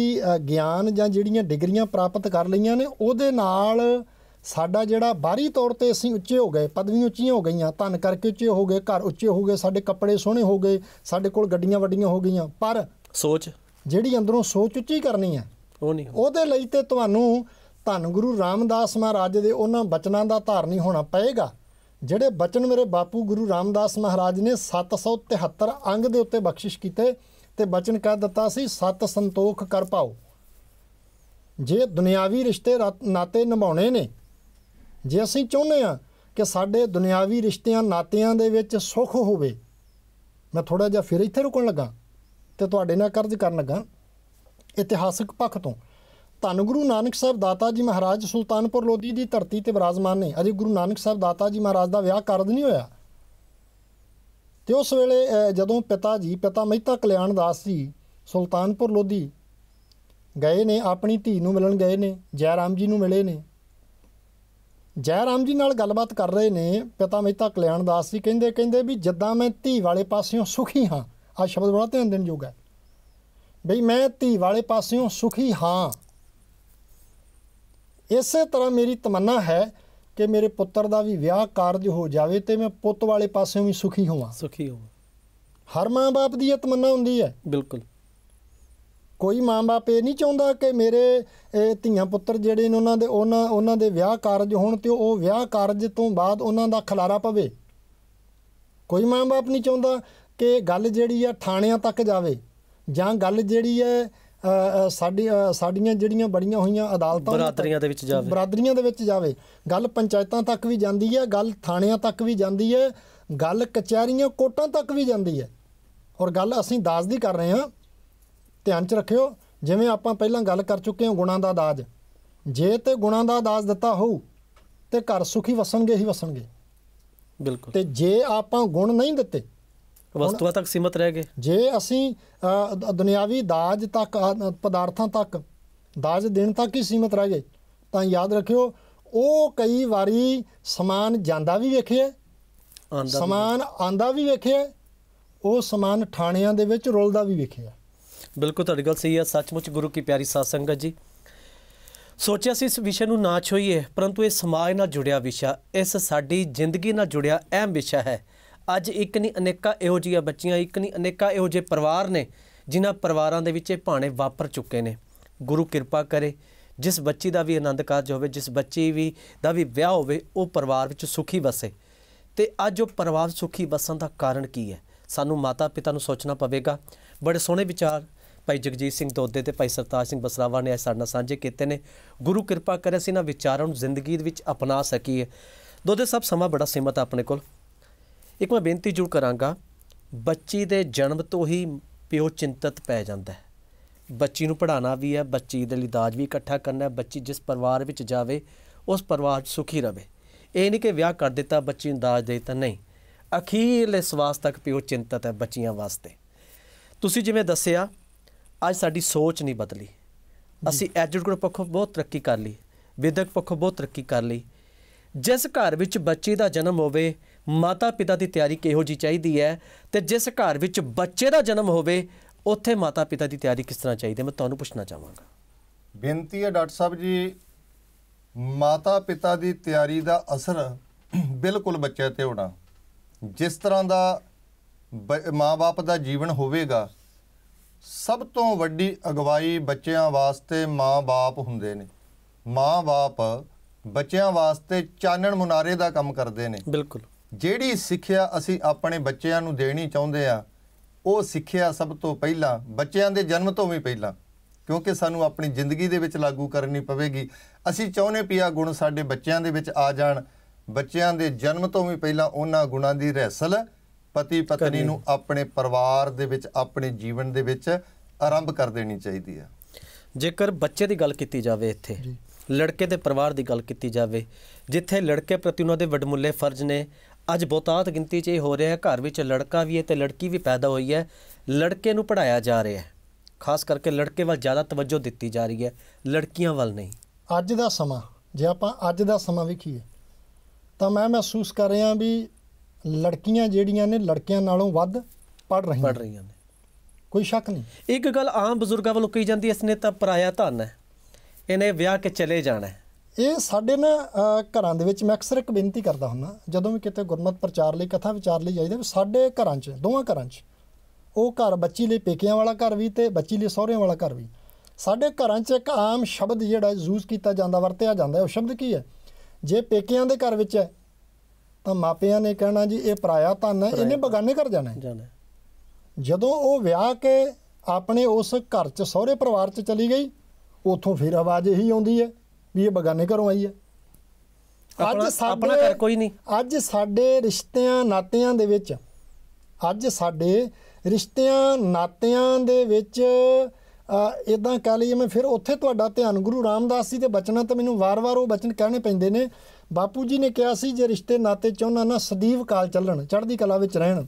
ਗਿਆਨ ਜਾਂ ਜਿਹੜੀਆਂ ਡਿਗਰੀਆਂ ਪ੍ਰਾਪਤ ਕਰ ਲਈਆਂ ਨੇ ਉਹਦੇ ਨਾਲ ਸਾਡਾ ਜਿਹੜਾ ਬਾਹਰੀ ਤੌਰ ਤੇ ਅਸੀਂ ਉੱਚੇ ਹੋ ਗਏ ਪਦਵੀਆਂ ਉੱਚੀਆਂ ਹੋ ਗਈਆਂ ਧਨ ਕਰਕੇ ਉੱਚੇ ਹੋ ਗਏ ਘਰ ਉੱਚੇ ਹੋ ਗਏ ਸਾਡੇ ਕੱਪੜੇ ਸੋਹਣੇ ਹੋ ਗਏ ਸਾਡੇ ਕੋਲ ਗੱਡੀਆਂ ਵੱਡੀਆਂ ਹੋ ਗਈਆਂ ਪਰ ਸੋਚ ਜਿਹੜੀ ਅੰਦਰੋਂ ਸੋਚ ਉੱਚੀ ਕਰਨੀ ਹੈ ਉਹ ਨਹੀਂ ਉਹਦੇ ਲਈ ਤੇ ਤੁਹਾਨੂੰ ਧੰਨ ਗੁਰੂ ਰਾਮਦਾਸ ਮਹਾਰਾਜ ਦੇ ਉਹਨਾਂ ਬਚਨਾਂ ਦਾ ਧਾਰਨੀ ਹੋਣਾ ਪਏਗਾ ਜਿਹੜੇ ਬਚਨ ਮੇਰੇ ਬਾਪੂ ਗੁਰੂ ਰਾਮਦਾਸ ਮਹਾਰਾਜ ਨੇ 773 ਅੰਗ ਦੇ ਉੱਤੇ ਬਖਸ਼ਿਸ਼ ਕੀਤੇ ਤੇ ਬਚਨ ਕਹਿ ਦਿੱਤਾ ਸੀ ਸਤ ਸੰਤੋਖ ਕਰ ਪਾਓ ਜੇ ਦੁਨਿਆਵੀ ਰਿਸ਼ਤੇ ਨਾਤੇ ਨਿਭਾਉਣੇ ਨੇ ਜੇ ਅਸੀਂ ਚਾਹੁੰਦੇ ਆ ਕਿ ਸਾਡੇ ਦੁਨਿਆਵੀ ਰਿਸ਼ਤਿਆਂ ਨਾਤਿਆਂ ਦੇ ਵਿੱਚ ਸੁੱਖ ਹੋਵੇ ਮੈਂ ਥੋੜਾ ਜਿਹਾ ਫਿਰ ਇੱਥੇ ਰੁਕਣ ਲੱਗਾ ਤੇ ਤੁਹਾਡੇ ਨਾਲ ਕਰਜ਼ ਕਰਨ ਲੱਗਾ ਇਤਿਹਾਸਿਕ ਪੱਖ ਤੋਂ ਧੰਨ ਗੁਰੂ ਨਾਨਕ ਸਾਹਿਬ ਦਾਤਾ ਜੀ ਮਹਾਰਾਜ ਸੁਲਤਾਨਪੁਰ ਲੋਧੀ ਦੀ ਧਰਤੀ ਤੇ ਬਰਾਜਮਾਨ ਨੇ ਅਜੇ ਗੁਰੂ ਨਾਨਕ ਸਾਹਿਬ ਦਾਤਾ ਜੀ ਮਹਾਰਾਜ ਦਾ ਵਿਆਹ ਕਰਦ ਨਹੀਂ ਹੋਇਆ ਤੇ ਉਸ ਵੇਲੇ ਜਦੋਂ ਪਿਤਾ ਜੀ ਪਿਤਾ ਮਹਿਤਾ ਕਲਿਆਣ ਦਾਸ ਜੀ ਸੁਲਤਾਨਪੁਰ ਲੋਧੀ ਗਏ ਨੇ ਆਪਣੀ ਧੀ ਨੂੰ ਮਿਲਣ ਗਏ ਨੇ ਜੈ ਰਾਮ ਜੀ ਨੂੰ ਮਿਲੇ ਨੇ ਜੈ ਰਾਮ ਜੀ ਨਾਲ ਗੱਲਬਾਤ ਕਰ ਰਹੇ ਨੇ ਪਿਤਾ ਮਹਿਤਾ ਕਲਿਆਣ ਦਾਸ ਜੀ ਕਹਿੰਦੇ ਕਹਿੰਦੇ ਵੀ ਜਿੱਦਾਂ ਮੈਂ ਧੀ ਵਾਲੇ ਪਾਸਿਓਂ ਸੁਖੀ ਹਾਂ ਆ ਸ਼ਬਦ ਬੜਾ ਧਿਆਨ ਦੇਣ ਯੋਗ ਹੈ ਬਈ ਮੈਂ ਧੀ ਵਾਲੇ ਪਾਸਿਓਂ ਸੁਖੀ ਹਾਂ ਇਸੇ ਤਰ੍ਹਾਂ ਮੇਰੀ ਤਮੰਨਾ ਹੈ ਕਿ ਮੇਰੇ ਪੁੱਤਰ ਦਾ ਵੀ ਵਿਆਹ ਕਾਰਜ ਹੋ ਜਾਵੇ ਤੇ ਮੈਂ ਪੁੱਤ ਵਾਲੇ ਪਾਸੇ ਵੀ ਸੁਖੀ ਹੋਵਾਂ ਸੁਖੀ ਹੋਵਾਂ ਹਰ ਮਾਂ-ਬਾਪ ਦੀ ਇਹ ਤਮੰਨਾ ਹੁੰਦੀ ਹੈ ਬਿਲਕੁਲ ਕੋਈ ਮਾਂ-ਬਾਪ ਇਹ ਨਹੀਂ ਚਾਹੁੰਦਾ ਕਿ ਮੇਰੇ ਧੀਆਂ ਪੁੱਤਰ ਜਿਹੜੇ ਨੇ ਉਹਨਾਂ ਦੇ ਉਹਨਾਂ ਉਹਨਾਂ ਦੇ ਵਿਆਹ ਕਾਰਜ ਹੋਣ ਤੇ ਉਹ ਵਿਆਹ ਕਾਰਜ ਤੋਂ ਬਾਅਦ ਉਹਨਾਂ ਦਾ ਖਲਾਰਾ ਪਵੇ ਕੋਈ ਮਾਂ-ਬਾਪ ਨਹੀਂ ਚਾਹੁੰਦਾ ਕਿ ਗੱਲ ਜਿਹੜੀ ਆ ਥਾਣਿਆਂ ਤੱਕ ਜਾਵੇ ਜਾਂ ਗੱਲ ਜਿਹੜੀ ਹੈ ਸਾਡੀ ਸਾਡੀਆਂ ਜਿਹੜੀਆਂ ਬੜੀਆਂ ਹੋਈਆਂ ਅਦਾਲਤਾਂ ਬਰਾਦਰੀਆਂ ਦੇ ਵਿੱਚ ਜਾਵੇ ਬਰਾਦਰੀਆਂ ਦੇ ਵਿੱਚ ਜਾਵੇ ਗੱਲ ਪੰਚਾਇਤਾਂ ਤੱਕ ਵੀ ਜਾਂਦੀ ਹੈ ਗੱਲ ਥਾਣਿਆਂ ਤੱਕ ਵੀ ਜਾਂਦੀ ਹੈ ਗੱਲ ਕਚਹਿਰੀਆਂ ਕੋਟਾਂ ਤੱਕ ਵੀ ਜਾਂਦੀ ਹੈ ਔਰ ਗੱਲ ਅਸੀਂ ਦਾਜ ਦੀ ਕਰ ਰਹੇ ਹਾਂ ਧਿਆਨ 'ਚ ਰੱਖਿਓ ਜਿਵੇਂ ਆਪਾਂ ਪਹਿਲਾਂ ਗੱਲ ਕਰ ਚੁੱਕੇ ਹਾਂ ਗੁਣਾ ਦਾ ਦਾਜ ਜੇ ਤੇ ਗੁਣਾ ਦਾ ਦਾਜ ਦਿੱਤਾ ਹੋਊ ਤੇ ਘਰ ਸੁਖੀ ਵਸਣਗੇ ਹੀ ਵਸਣਗੇ ਬਿਲਕੁਲ ਤੇ ਜੇ ਆਪਾਂ ਗੁਣ ਨਹੀਂ ਦਿੱਤੇ ਵਸਤੂਆਂ ਤੱਕ ਸੀਮਤ ਰਹਿ ਗਏ ਜੇ ਅਸੀਂ ਦੁਨਿਆਵੀ ਦਾਜ ਤੱਕ ਪਦਾਰਥਾਂ ਤੱਕ ਦਾਜ ਦੇਣ ਤੱਕ ਹੀ ਸੀਮਤ ਰਹਿ ਗਏ ਤਾਂ ਯਾਦ ਰੱਖਿਓ ਉਹ ਕਈ ਵਾਰੀ ਸਮਾਨ ਜਾਂਦਾ ਵੀ ਵੇਖਿਆ ਸਮਾਨ ਆਂਦਾ ਵੀ ਵੇਖਿਆ ਉਹ ਸਮਾਨ ਠਾਣਿਆਂ ਦੇ ਵਿੱਚ ਰੁਲਦਾ ਵੀ ਵੇਖਿਆ ਬਿਲਕੁਲ ਤੁਹਾਡੀ ਗੱਲ ਸਹੀ ਹੈ ਸੱਚਮੁੱਚ ਗੁਰੂ ਕੀ ਪਿਆਰੀ ਸਾਧ ਸੰਗਤ ਜੀ ਸੋਚਿਆ ਸੀ ਇਸ ਵਿਸ਼ੇ ਨੂੰ ਨਾ ਛੋਈਏ ਪਰੰਤੂ ਇਹ ਸਮਾਜ ਨਾਲ ਜੁੜਿਆ ਵਿਸ਼ਾ ਇਸ ਸਾਡੀ ਜ਼ਿੰਦਗੀ ਨਾਲ ਜੁੜਿਆ ਅਹਿਮ ਵਿਸ਼ਾ ਹੈ ਅੱਜ ਇੱਕ ਨਹੀਂ ਅਨੇਕਾਂ ਇਹੋ ਜਿਹੀਆਂ ਬੱਚੀਆਂ ਇੱਕ ਨਹੀਂ ਅਨੇਕਾਂ ਇਹੋ ਜਿਹੇ ਪਰਿਵਾਰ ਨੇ ਜਿਨ੍ਹਾਂ ਪਰਿਵਾਰਾਂ ਦੇ ਵਿੱਚ ਇਹ ਭਾਣੇ ਵਾਪਰ ਚੁੱਕੇ ਨੇ ਗੁਰੂ ਕਿਰਪਾ ਕਰੇ ਜਿਸ ਬੱਚੀ ਦਾ ਵੀ ਆਨੰਦ ਕਾਰਜ ਹੋਵੇ ਜਿਸ ਬੱਚੀ ਵੀ ਦਾ ਵੀ ਵਿਆਹ ਹੋਵੇ ਉਹ ਪਰਿਵਾਰ ਵਿੱਚ ਸੁਖੀ ਵਸੇ ਤੇ ਅੱਜ ਉਹ ਪਰਿਵਾਰ ਸੁਖੀ ਵਸਣ ਦਾ ਕਾਰਨ ਕੀ ਹੈ ਸਾਨੂੰ ਮਾਤਾ ਪਿਤਾ ਨੂੰ ਸੋਚਣਾ ਪਵੇਗਾ ਬੜੇ ਸੋਹਣੇ ਵਿਚਾਰ ਭਾਈ ਜਗਜੀਤ ਸਿੰਘ ਦੋਦੇ ਤੇ ਭਾਈ ਸਰਤਾਜ ਸਿੰਘ ਬਸਰਾਵਾ ਨੇ ਅੱਜ ਸਾਡੇ ਨਾਲ ਸਾਂਝੇ ਕੀਤੇ ਨੇ ਗੁਰੂ ਕਿਰਪਾ ਕਰੇ ਅਸੀਂ ਨਾ ਵਿਚਾਰਾਂ ਨੂੰ ਜ਼ਿੰਦਗੀ ਦੇ ਵਿੱਚ ਅਪਣਾ ਸਕੀਏ ਦੋਦੇ ਸਭ ਸਮਾਂ ਬੜਾ ਸੀਮਤ ਆਪਣੇ ਕੋਲ ਇੱਕ ਮੈਂ ਬੇਨਤੀ ਜੁੜ ਕਰਾਂਗਾ ਬੱਚੀ ਦੇ ਜਨਮ ਤੋਂ ਹੀ ਪਿਓ ਚਿੰਤਤ ਪੈ ਜਾਂਦਾ ਹੈ ਬੱਚੀ ਨੂੰ ਪੜਾਉਣਾ ਵੀ ਹੈ ਬੱਚੀ ਦੇ ਲਈ ਦਾਜ ਵੀ ਇਕੱਠਾ ਕਰਨਾ ਹੈ ਬੱਚੀ ਜਿਸ ਪਰਿਵਾਰ ਵਿੱਚ ਜਾਵੇ ਉਸ ਪਰਿਵਾਰ ਸੁਖੀ ਰਵੇ ਇਹ ਨਹੀਂ ਕਿ ਵਿਆਹ ਕਰ ਦਿੱਤਾ ਬੱਚੀ ਨੂੰ ਦਾਜ ਦੇ ਦਿੱਤਾ ਨਹੀਂ ਅਖੀਰਲੇ ਸਵਾਸ ਤੱਕ ਪਿਓ ਚਿੰਤਤ ਹੈ ਬੱਚੀਆਂ ਵਾਸਤੇ ਤੁਸੀਂ ਜਿਵੇਂ ਦੱਸਿਆ ਅੱਜ ਸਾਡੀ ਸੋਚ ਨਹੀਂ ਬਦਲੀ ਅਸੀਂ ਐਜੂਕੇਸ਼ਨ ਪੱਖੋਂ ਬਹੁਤ ਤਰੱਕੀ ਕਰ ਲਈ ਵਿਦਿਅਕ ਪੱਖੋਂ ਬਹੁਤ ਤਰੱਕੀ ਕਰ ਲਈ ਜਿਸ ਘਰ ਵਿੱਚ ਬੱਚੀ ਦਾ ਜਨਮ ਹੋਵੇ ਮਾਤਾ ਪਿਤਾ ਦੀ ਤਿਆਰੀ ਕਿਹੋ ਜੀ ਚਾਹੀਦੀ ਹੈ ਤੇ ਜਿਸ ਘਰ ਵਿੱਚ ਬੱਚੇ ਦਾ ਜਨਮ ਹੋਵੇ ਉੱਥੇ ਮਾਤਾ ਪਿਤਾ ਦੀ ਤਿਆਰੀ ਕਿਸ ਤਰ੍ਹਾਂ ਚਾਹੀਦੀ ਹੈ ਮੈਂ ਤੁਹਾਨੂੰ ਪੁੱਛਣਾ ਚਾਹਾਂਗਾ ਬੇਨਤੀ ਹੈ ਡਾਕਟਰ ਸਾਹਿਬ ਜੀ ਮਾਤਾ ਪਿਤਾ ਦੀ ਤਿਆਰੀ ਦਾ ਅਸਰ ਬਿਲਕੁਲ ਬੱਚੇ ਤੇ ਹੋਣਾ ਜਿਸ ਤਰ੍ਹਾਂ ਦਾ ਮਾਪੇ ਦਾ ਜੀਵਨ ਹੋਵੇਗਾ ਸਭ ਤੋਂ ਵੱਡੀ ਅਗਵਾਈ ਬੱਚਿਆਂ ਵਾਸਤੇ ਮਾਪੇ ਹੁੰਦੇ ਨੇ ਮਾਪੇ ਬੱਚਿਆਂ ਵਾਸਤੇ ਚਾਨਣ ਮੁਨਾਰੇ ਦਾ ਕੰਮ ਕਰਦੇ ਨੇ ਬਿਲਕੁਲ ਜਿਹੜੀ ਸਿੱਖਿਆ ਅਸੀਂ ਆਪਣੇ ਬੱਚਿਆਂ ਨੂੰ ਦੇਣੀ ਚਾਹੁੰਦੇ ਆ ਉਹ ਸਿੱਖਿਆ ਸਭ ਤੋਂ ਪਹਿਲਾਂ ਬੱਚਿਆਂ ਦੇ ਜਨਮ ਤੋਂ ਵੀ ਪਹਿਲਾਂ ਕਿਉਂਕਿ ਸਾਨੂੰ ਆਪਣੀ ਜ਼ਿੰਦਗੀ ਦੇ ਵਿੱਚ ਲਾਗੂ ਕਰਨੀ ਪਵੇਗੀ ਅਸੀਂ ਚਾਹੁੰਦੇ ਪਿਆ ਗੁਣ ਸਾਡੇ ਬੱਚਿਆਂ ਦੇ ਵਿੱਚ ਆ ਜਾਣ ਬੱਚਿਆਂ ਦੇ ਜਨਮ ਤੋਂ ਵੀ ਪਹਿਲਾਂ ਉਹਨਾਂ ਗੁਣਾਂ ਦੀ ਰਹਿਸਲ ਪਤੀ ਪਤਨੀ ਨੂੰ ਆਪਣੇ ਪਰਿਵਾਰ ਦੇ ਵਿੱਚ ਆਪਣੇ ਜੀਵਨ ਦੇ ਵਿੱਚ ਆਰੰਭ ਕਰ ਦੇਣੀ ਚਾਹੀਦੀ ਹੈ ਜੇਕਰ ਬੱਚੇ ਦੀ ਗੱਲ ਕੀਤੀ ਜਾਵੇ ਇੱਥੇ ਲੜਕੇ ਦੇ ਪਰਿਵਾਰ ਦੀ ਗੱਲ ਕੀਤੀ ਜਾਵੇ ਜਿੱਥੇ ਲੜਕੇ ਪ੍ਰਤੀ ਉਹਨਾਂ ਦੇ ਵੱਡਮੁੱਲੇ ਫਰਜ਼ ਨੇ ਅੱਜ ਬਹੁਤਾਤ ਗਿਣਤੀ 'ਚ ਇਹ ਹੋ ਰਿਹਾ ਹੈ ਘਰ ਵਿੱਚ ਲੜਕਾ ਵੀ ਹੈ ਤੇ ਲੜਕੀ ਵੀ ਪੈਦਾ ਹੋਈ ਹੈ ਲੜਕੇ ਨੂੰ ਪੜਾਇਆ ਜਾ ਰਿਹਾ ਹੈ ਖਾਸ ਕਰਕੇ ਲੜਕੇ ਵੱਲ ਜ਼ਿਆਦਾ ਤਵੱਜੋ ਦਿੱਤੀ ਜਾ ਰਹੀ ਹੈ ਲੜਕੀਆਂ ਵੱਲ ਨਹੀਂ ਅੱਜ ਦਾ ਸਮਾਂ ਜੇ ਆਪਾਂ ਅੱਜ ਦਾ ਸਮਾਂ ਵੇਖੀਏ ਤਾਂ ਮੈਂ ਮਹਿਸੂਸ ਕਰ ਰਿਹਾ ਵੀ ਲੜਕੀਆਂ ਜਿਹੜੀਆਂ ਨੇ ਲੜਕਿਆਂ ਨਾਲੋਂ ਵੱਧ ਪੜ ਰਹੀਆਂ ਪੜ ਰਹੀਆਂ ਨੇ ਕੋਈ ਸ਼ੱਕ ਨਹੀਂ ਇੱਕ ਗੱਲ ਆਮ ਬਜ਼ੁਰਗਾਂ ਵੱਲੋਂ ਕਹੀ ਜਾਂਦੀ ਇਸ ਨੇ ਤਾਂ ਪਰਾਇਆ ਧਨ ਹੈ ਇਹਨੇ ਵਿਆਹ ਕੇ ਚਲੇ ਜਾਣਾ ਹੈ ਇਹ ਸਾਡੇ ਨਾ ਘਰਾਂ ਦੇ ਵਿੱਚ ਮੈਂ ਅਕਸਰ ਇੱਕ ਬੇਨਤੀ ਕਰਦਾ ਹੁੰਦਾ ਜਦੋਂ ਵੀ ਕਿਤੇ ਗੁਰਮਤ ਪ੍ਰਚਾਰ ਲਈ ਕਥਾ ਵਿਚਾਰ ਲਈ ਜਾਈਦਾ ਸਾਡੇ ਘਰਾਂ 'ਚ ਦੋਵਾਂ ਘਰਾਂ 'ਚ ਉਹ ਘਰ ਬੱਚੀ ਲਈ ਪੇਕਿਆਂ ਵਾਲਾ ਘਰ ਵੀ ਤੇ ਬੱਚੀ ਲਈ ਸਹੁਰਿਆਂ ਵਾਲਾ ਘਰ ਵੀ ਸਾਡੇ ਘਰਾਂ 'ਚ ਇੱਕ ਆਮ ਸ਼ਬਦ ਜਿਹੜਾ ਯੂਜ਼ ਕੀਤਾ ਜਾਂਦਾ ਵਰਤਿਆ ਜਾਂਦਾ ਉਹ ਸ਼ਬਦ ਕੀ ਹੈ ਜੇ ਪੇਕਿਆਂ ਦੇ ਘਰ ਵਿੱਚ ਹੈ ਤਾਂ ਮਾਪਿਆਂ ਨੇ ਕਹਿਣਾ ਜੀ ਇਹ ਪਰਾਇਆ ਧਨ ਹੈ ਇਹਨੇ ਬਗਾਨੇ ਕਰ ਜਾਣਾ ਹੈ ਜਦੋਂ ਉਹ ਵਿਆਹ ਕੇ ਆਪਣੇ ਉਸ ਘਰ 'ਚ ਸਹੁਰੇ ਪਰਿਵਾਰ 'ਚ ਚਲੀ ਗਈ ਉਥੋਂ ਫਿਰ ਆਵਾਜ਼ ਇਹੀ ਆਉਂਦੀ ਹੈ ਵੀ ਇਹ ਬਗਾਨੇ ਘਰੋਂ ਆਈ ਹੈ ਅੱਜ ਆਪਣਾ ਕਰ ਕੋਈ ਨਹੀਂ ਅੱਜ ਸਾਡੇ ਰਿਸ਼ਤਿਆਂ ਨਾਤਿਆਂ ਦੇ ਵਿੱਚ ਅੱਜ ਸਾਡੇ ਰਿਸ਼ਤਿਆਂ ਨਾਤਿਆਂ ਦੇ ਵਿੱਚ ਇਦਾਂ ਕਹ ਲਈਏ ਮੈਂ ਫਿਰ ਉੱਥੇ ਤੁਹਾਡਾ ਧਿਆਨ ਗੁਰੂ ਰਾਮਦਾਸ ਜੀ ਦੇ ਬਚਨਾਂ ਤੇ ਮੈਨੂੰ ਵਾਰ-ਵਾਰ ਉਹ ਬਚਨ ਕਹਿਣੇ ਪੈਂਦੇ ਨੇ ਬਾਪੂ ਜੀ ਨੇ ਕਿਹਾ ਸੀ ਜੇ ਰਿਸ਼ਤੇ ਨਾਤੇ ਚਾਹੁੰਨਾ ਨਾ ਸਦੀਵ ਕਾਲ ਚੱਲਣ ਚੜ੍ਹਦੀ ਕਲਾ ਵਿੱਚ ਰਹਿਣ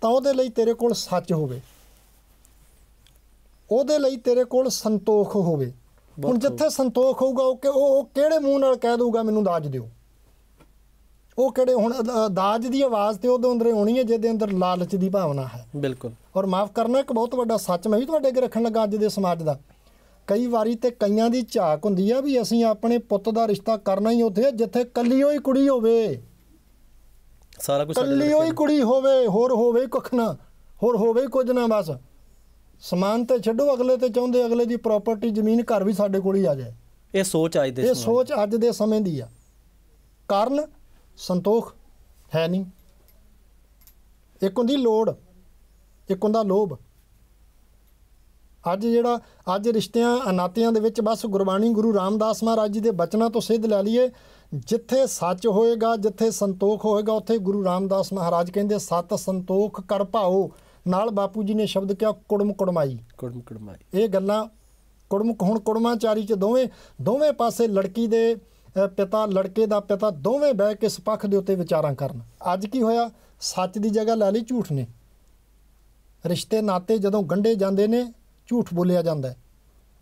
ਤਾਂ ਉਹਦੇ ਲਈ ਤੇਰੇ ਕੋਲ ਸੱਚ ਹੋਵੇ ਉਹਦੇ ਲਈ ਤੇਰੇ ਕੋਲ ਸੰਤੋਖ ਹੋਵੇ ਹੁਣ ਜਿੱਥੇ ਸੰਤੋਖ ਹੋਊਗਾ ਉਹ ਕਿ ਉਹ ਕਿਹੜੇ ਮੂੰਹ ਨਾਲ ਕਹਿ ਦਊਗਾ ਮੈਨੂੰ ਦਾਜ ਦਿਓ ਉਹ ਕਿਹੜੇ ਹੁਣ ਦਾਜ ਦੀ ਆਵਾਜ਼ ਤੇ ਉਹਦੇ ਅੰਦਰ ਹੋਣੀ ਹੈ ਜਿਹਦੇ ਅੰਦਰ ਲਾਲਚ ਦੀ ਭਾਵਨਾ ਹੈ ਬਿਲਕੁਲ ਔਰ ਮਾਫ ਕਰਨਾ ਇੱਕ ਬਹੁਤ ਵੱਡਾ ਸੱਚ ਮੈਂ ਵੀ ਤੁਹਾਡੇ ਅੱਗੇ ਰੱਖਣ ਲੱਗਾ ਅੱਜ ਦੇ ਸਮਾਜ ਦਾ ਕਈ ਵਾਰੀ ਤੇ ਕਈਆਂ ਦੀ ਝਾਕ ਹੁੰਦੀ ਆ ਵੀ ਅਸੀਂ ਆਪਣੇ ਪੁੱਤ ਦਾ ਰਿਸ਼ਤਾ ਕਰਨਾ ਹੀ ਉੱਥੇ ਜਿੱਥੇ ਕੱਲੀ ਹੋਈ ਕੁੜੀ ਹੋਵੇ ਸਾਰਾ ਕੁਝ ਕੱਲੀ ਹੋਈ ਕੁੜੀ ਹੋਵੇ ਹੋਰ ਹੋਵੇ ਕੁਖ ਨਾ ਹੋਰ ਹੋਵੇ ਕੁਝ ਨਾ ਬਸ ਸਮਾਨ ਤੇ ਛੱਡੋ ਅਗਲੇ ਤੇ ਚਾਹੁੰਦੇ ਅਗਲੇ ਦੀ ਪ੍ਰਾਪਰਟੀ ਜ਼ਮੀਨ ਘਰ ਵੀ ਸਾਡੇ ਕੋਲ ਹੀ ਆ ਜਾਏ ਇਹ ਸੋਚ ਅੱਜ ਦੇ ਇਹ ਸੋਚ ਅੱਜ ਦੇ ਸਮੇਂ ਦੀ ਆ ਕਾਰਨ ਸੰਤੋਖ ਹੈ ਨਹੀਂ ਇੱਕ ਹੁੰਦੀ ਲੋੜ ਇੱਕ ਹੁੰਦਾ ਲੋਭ ਅੱਜ ਜਿਹੜਾ ਅੱਜ ਰਿਸ਼ਤਿਆਂ ਅਨਾਤਿਆਂ ਦੇ ਵਿੱਚ ਬਸ ਗੁਰਬਾਣੀ ਗੁਰੂ ਰਾਮਦਾਸ ਮਹਾਰਾਜ ਜੀ ਦੇ ਬਚਨਾਂ ਤੋਂ ਸਿੱਧ ਲੈ ਲਈਏ ਜਿੱਥੇ ਸੱਚ ਹੋਏਗਾ ਜਿੱਥੇ ਸੰਤੋਖ ਹੋਏਗਾ ਉੱਥੇ ਗੁਰੂ ਰਾਮਦਾਸ ਮਹਾਰਾਜ ਕਹਿੰਦੇ ਸਤ ਸੰਤੋਖ ਕਰ ਭਾਓ ਨਾਲ ਬਾਪੂ ਜੀ ਨੇ ਸ਼ਬਦ ਕਿਹਾ ਕੁੜਮ ਕੁੜਮਾਈ ਕੁੜਮ ਕੁੜਮਾਈ ਇਹ ਗੱਲਾਂ ਕੁੜਮ ਹੁਣ ਕੁੜਮਾਚਾਰੀ ਚ ਦੋਵੇਂ ਦੋਵੇਂ ਪਾਸੇ ਲੜਕੀ ਦੇ ਪਿਤਾ ਲੜਕੇ ਦਾ ਪਿਤਾ ਦੋਵੇਂ ਬਹਿ ਕੇ ਇਸ ਪੱਖ ਦੇ ਉੱਤੇ ਵਿਚਾਰਾਂ ਕਰਨ ਅੱਜ ਕੀ ਹੋਇਆ ਸੱਚ ਦੀ ਜਗ੍ਹਾ ਲੈ ਲਈ ਝੂਠ ਨੇ ਰਿਸ਼ਤੇ ਨਾਤੇ ਜਦੋਂ ਗੰਡੇ ਜਾਂਦੇ ਨੇ ਝੂਠ ਬੋਲਿਆ ਜਾਂਦਾ ਹੈ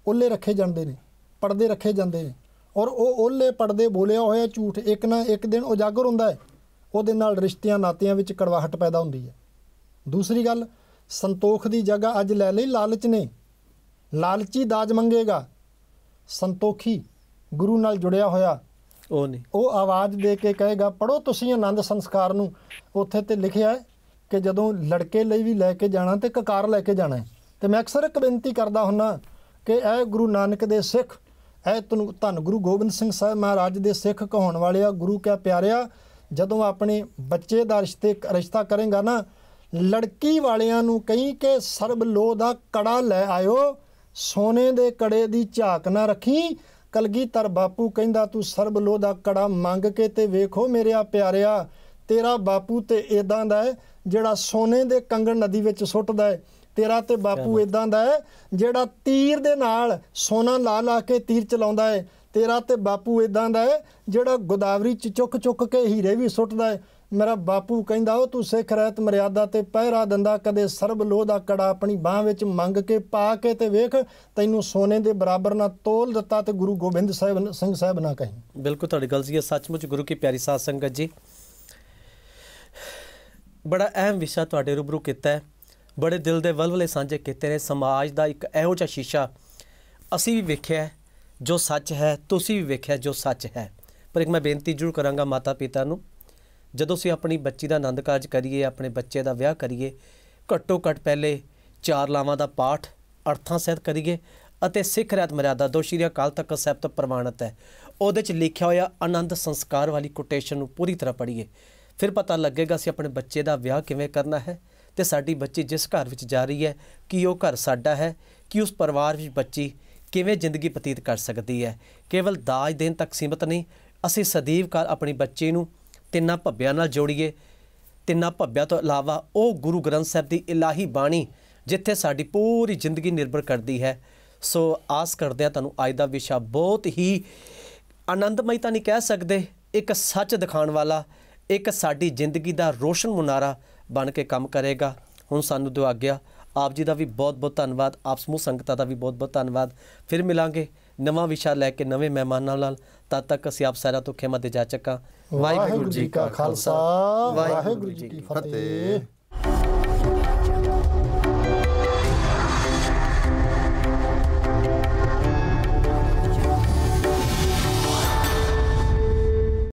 ਓਲੇ ਰੱਖੇ ਜਾਂਦੇ ਨੇ ਪਰਦੇ ਰੱਖੇ ਜਾਂਦੇ ਨੇ ਔਰ ਉਹ ਓਲੇ ਪਰਦੇ ਬੋਲਿਆ ਹੋਇਆ ਝੂਠ ਇੱਕ ਨਾ ਇੱਕ ਦਿਨ ਉਜਾਗਰ ਹੁੰਦਾ ਹੈ ਉਹਦੇ ਨਾਲ ਰਿਸ਼ਤਿਆਂ ਨਾਤਿਆਂ ਵਿੱਚ ਕੜਵਾਹਟ ਪੈਦਾ ਹੁੰਦੀ ਹੈ ਦੂਸਰੀ ਗੱਲ ਸੰਤੋਖ ਦੀ ਜਗ੍ਹਾ ਅੱਜ ਲੈ ਲਈ ਲਾਲਚ ਨੇ ਲਾਲਚੀ ਦਾਜ ਮੰਗੇਗਾ ਸੰਤੋਖੀ ਗੁਰੂ ਨਾਲ ਜੁੜਿਆ ਹੋਇਆ ਉਹ ਨਹੀਂ ਉਹ ਆਵਾਜ਼ ਦੇ ਕੇ ਕਹੇਗਾ ਪੜੋ ਤੁਸੀਂ ਆਨੰਦ ਸੰਸਕਾਰ ਨੂੰ ਉੱਥੇ ਤੇ ਲਿਖਿਆ ਹੈ ਕਿ ਜਦੋਂ ਲੜਕੇ ਲਈ ਵੀ ਲੈ ਕੇ ਜਾਣਾ ਤੇ ਕਕਾਰ ਲੈ ਕੇ ਜਾਣਾ ਤੇ ਮੈਂ ਅਕਸਰ ਇੱਕ ਬੇਨਤੀ ਕਰਦਾ ਹੁੰਨਾ ਕਿ ਇਹ ਗੁਰੂ ਨਾਨਕ ਦੇ ਸਿੱਖ ਐ ਤਨ ਧੰਨ ਗੁਰੂ ਗੋਬਿੰਦ ਸਿੰਘ ਸਾਹਿਬ ਮਹਾਰਾਜ ਦੇ ਸਿੱਖ ਕਹਾਉਣ ਵਾਲਿਆ ਗੁਰੂ ਕਿਆ ਪਿਆਰਿਆ ਜਦੋਂ ਆਪਣੇ ਬੱਚੇ ਦਾ ਰਿਸ਼ਤੇ ਰਿਸ਼ਤਾ ਕਰੇਗਾ ਨਾ ਲੜਕੀ ਵਾਲਿਆਂ ਨੂੰ ਕਹੀ ਕਿ ਸਰਬ ਲੋ ਦਾ ਕੜਾ ਲੈ ਆਇਓ ਸੋਨੇ ਦੇ ਕੜੇ ਦੀ ਝਾਕ ਨਾ ਰੱਖੀ ਕਲਗੀਧਰ ਬਾਪੂ ਕਹਿੰਦਾ ਤੂੰ ਸਰਬ ਲੋ ਦਾ ਕੜਾ ਮੰਗ ਕੇ ਤੇ ਵੇਖੋ ਮੇਰਿਆ ਪਿਆਰਿਆ ਤੇਰਾ ਬਾਪੂ ਤੇ ਇਦਾਂ ਦਾ ਹੈ ਜਿਹੜਾ ਸੋਨੇ ਦੇ ਕੰਗਣ ਨਦੀ ਵਿੱਚ ਸੁੱਟਦਾ ਹੈ ਤੇਰਾ ਤੇ ਬਾਪੂ ਇਦਾਂ ਦਾ ਹੈ ਜਿਹੜਾ ਤੀਰ ਦੇ ਨਾਲ ਸੋਨਾ ਲਾ ਲਾ ਕੇ ਤੀਰ ਚਲਾਉਂਦਾ ਹੈ ਤੇਰਾ ਤੇ ਬਾਪੂ ਇਦਾਂ ਦਾ ਹੈ ਜਿਹੜਾ ਗੋਦਾਵਰੀ ਚ ਚੁੱਕ ਚੁੱਕ ਕੇ ਹੀਰੇ ਵੀ ਸੁੱਟਦਾ ਹੈ ਮੇਰਾ ਬਾਪੂ ਕਹਿੰਦਾ ਉਹ ਤੂੰ ਸਿੱਖ ਰਹਿਤ ਮਰਿਆਦਾ ਤੇ ਪਹਿਰਾ ਦਿੰਦਾ ਕਦੇ ਸਰਬ ਲੋਹ ਦਾ ਕੜਾ ਆਪਣੀ ਬਾਹ ਵਿੱਚ ਮੰਗ ਕੇ ਪਾ ਕੇ ਤੇ ਵੇਖ ਤੈਨੂੰ ਸੋਨੇ ਦੇ ਬਰਾਬਰ ਨਾ ਤੋਲ ਦਿੱਤਾ ਤੇ ਗੁਰੂ ਗੋਬਿੰਦ ਸਾਹਿਬ ਸਿੰਘ ਸਾਹਿਬ ਨਾ ਕਹੀ ਬਿਲਕੁਲ ਤੁਹਾਡੀ ਗੱਲ ਜੀ ਸੱਚਮੁੱਚ ਗੁਰੂ ਕੀ ਪਿਆਰੀ ਸਾਧ ਸੰਗਤ ਜੀ ਬੜਾ ਅਹਿਮ ਵਿਸ਼ਾ ਤੁਹਾਡੇ ਰੂਬਰੂ ਕੀਤਾ ਹੈ ਬੜੇ ਦਿਲ ਦੇ ਵਲਵਲੇ ਸਾਂਝੇ ਕੀਤੇ ਨੇ ਸਮਾਜ ਦਾ ਇੱਕ ਇਹੋ ਜਿਹਾ ਸ਼ੀਸ਼ਾ ਅਸੀਂ ਵੀ ਵੇਖਿਆ ਜੋ ਸੱਚ ਹੈ ਤੁਸੀਂ ਵੀ ਵੇਖਿਆ ਜੋ ਸੱਚ ਹੈ ਪਰ ਇੱਕ ਮੈਂ ਬੇਨਤੀ ਜ਼ਰੂਰ ਕਰਾਂਗਾ ਮਾਤਾ ਪਿਤਾ ਨੂੰ ਜਦੋਂ ਅਸੀਂ ਆਪਣੀ ਬੱਚੀ ਦਾ ਆਨੰਦ ਕਾਰਜ ਕਰੀਏ ਆਪਣੇ ਬੱਚੇ ਦਾ ਵਿਆਹ ਕਰੀਏ ਘੱਟੋ ਘੱਟ ਪਹਿਲੇ ਚਾਰ ਲਾਵਾਂ ਦਾ ਪਾਠ ਅਰਥਾਂ ਸਹਿਤ ਕਰੀਏ ਅਤੇ ਸਿੱਖ ਰਤ ਮਰਿਆਦਾ ਦੋ ਸ਼੍ਰੀ ਅਕਾਲ ਤਖਤ ਸਾਹਿਬ ਤੋਂ ਪ੍ਰਮਾਣਿਤ ਹੈ ਉਹਦੇ 'ਚ ਲਿਖਿਆ ਹੋਇਆ ਆਨੰਦ ਸੰਸਕਾਰ ਵਾਲੀ ਕੋਟੇਸ਼ਨ ਨੂੰ ਪੂਰੀ ਤਰ੍ਹਾਂ ਪੜ੍ਹੀਏ ਫਿਰ ਪਤਾ ਲੱਗੇਗਾ ਅਸੀਂ ਆਪਣੇ ਬੱਚੇ ਦਾ ਵਿਆਹ ਕਿਵੇਂ ਕਰਨਾ ਹੈ ਤੇ ਸਾਡੀ ਬੱਚੀ ਜਿਸ ਘਰ ਵਿੱਚ ਜਾ ਰਹੀ ਹੈ ਕੀ ਉਹ ਘਰ ਸਾਡਾ ਹੈ ਕੀ ਉਸ ਪਰਿਵਾਰ ਵਿੱਚ ਬੱਚੀ ਕਿਵੇਂ ਜ਼ਿੰਦਗੀ ਬਤੀਤ ਕਰ ਸਕਦੀ ਹੈ ਕੇਵਲ ਦਾਜ ਦੇਣ ਤੱਕ ਸੀਮਤ ਨਹੀਂ ਅਸੀਂ ਸਦੀਵ ਕਰ ਆਪਣੀ ਬੱਚੇ ਨੂੰ ਤਿੰਨਾਂ ਭੱਬਿਆਂ ਨਾਲ ਜੋੜੀਏ ਤਿੰਨਾਂ ਭੱਬਿਆਂ ਤੋਂ ਇਲਾਵਾ ਉਹ ਗੁਰੂ ਗ੍ਰੰਥ ਸਾਹਿਬ ਦੀ ਇਲਾਹੀ ਬਾਣੀ ਜਿੱਥੇ ਸਾਡੀ ਪੂਰੀ ਜ਼ਿੰਦਗੀ ਨਿਰਭਰ ਕਰਦੀ ਹੈ ਸੋ ਆਸ ਕਰਦੇ ਆ ਤੁਹਾਨੂੰ ਅੱਜ ਦਾ ਵਿਸ਼ਾ ਬਹੁਤ ਹੀ ਆਨੰਦਮਈ ਤਾਂ ਨਹੀਂ ਕਹਿ ਸਕਦੇ ਇੱਕ ਸੱਚ ਦਿਖਾਉਣ ਵਾਲਾ ਇੱਕ ਸਾਡੀ ਜ਼ਿੰਦਗੀ ਦਾ ਰੋਸ਼ਨ ਮੁਨਾਰਾ ਬਣ ਕੇ ਕੰਮ ਕਰੇਗਾ ਹੁਣ ਸਾਨੂੰ ਦੁਆ ਗਿਆ ਆਪ ਜੀ ਦਾ ਵੀ ਬਹੁਤ-ਬਹੁਤ ਧੰਨਵਾਦ ਆਪ ਸਮੂਹ ਸੰਗਤਾਂ ਦਾ ਵੀ ਬਹੁਤ-ਬਹੁਤ ਧੰਨਵਾਦ ਫਿਰ ਮਿਲਾਂਗੇ ਨਵਾਂ ਵਿਸ਼ਾ ਲੈ ਕੇ ਨਵੇਂ ਮਹਿਮਾਨਾਂ ਨਾਲ ਤਦ ਤੱਕ ਅਸੀਂ ਆਪ ਸਾਰਿਆਂ ਤੋਂ ਖਿਮਤ ਜਾ ਚੱਕਾ ਵਾਹਿਗੁਰੂ ਜੀ ਕਾ ਖਾਲਸਾ ਵਾਹਿਗੁਰੂ ਜੀ ਕੀ ਫਤਿਹ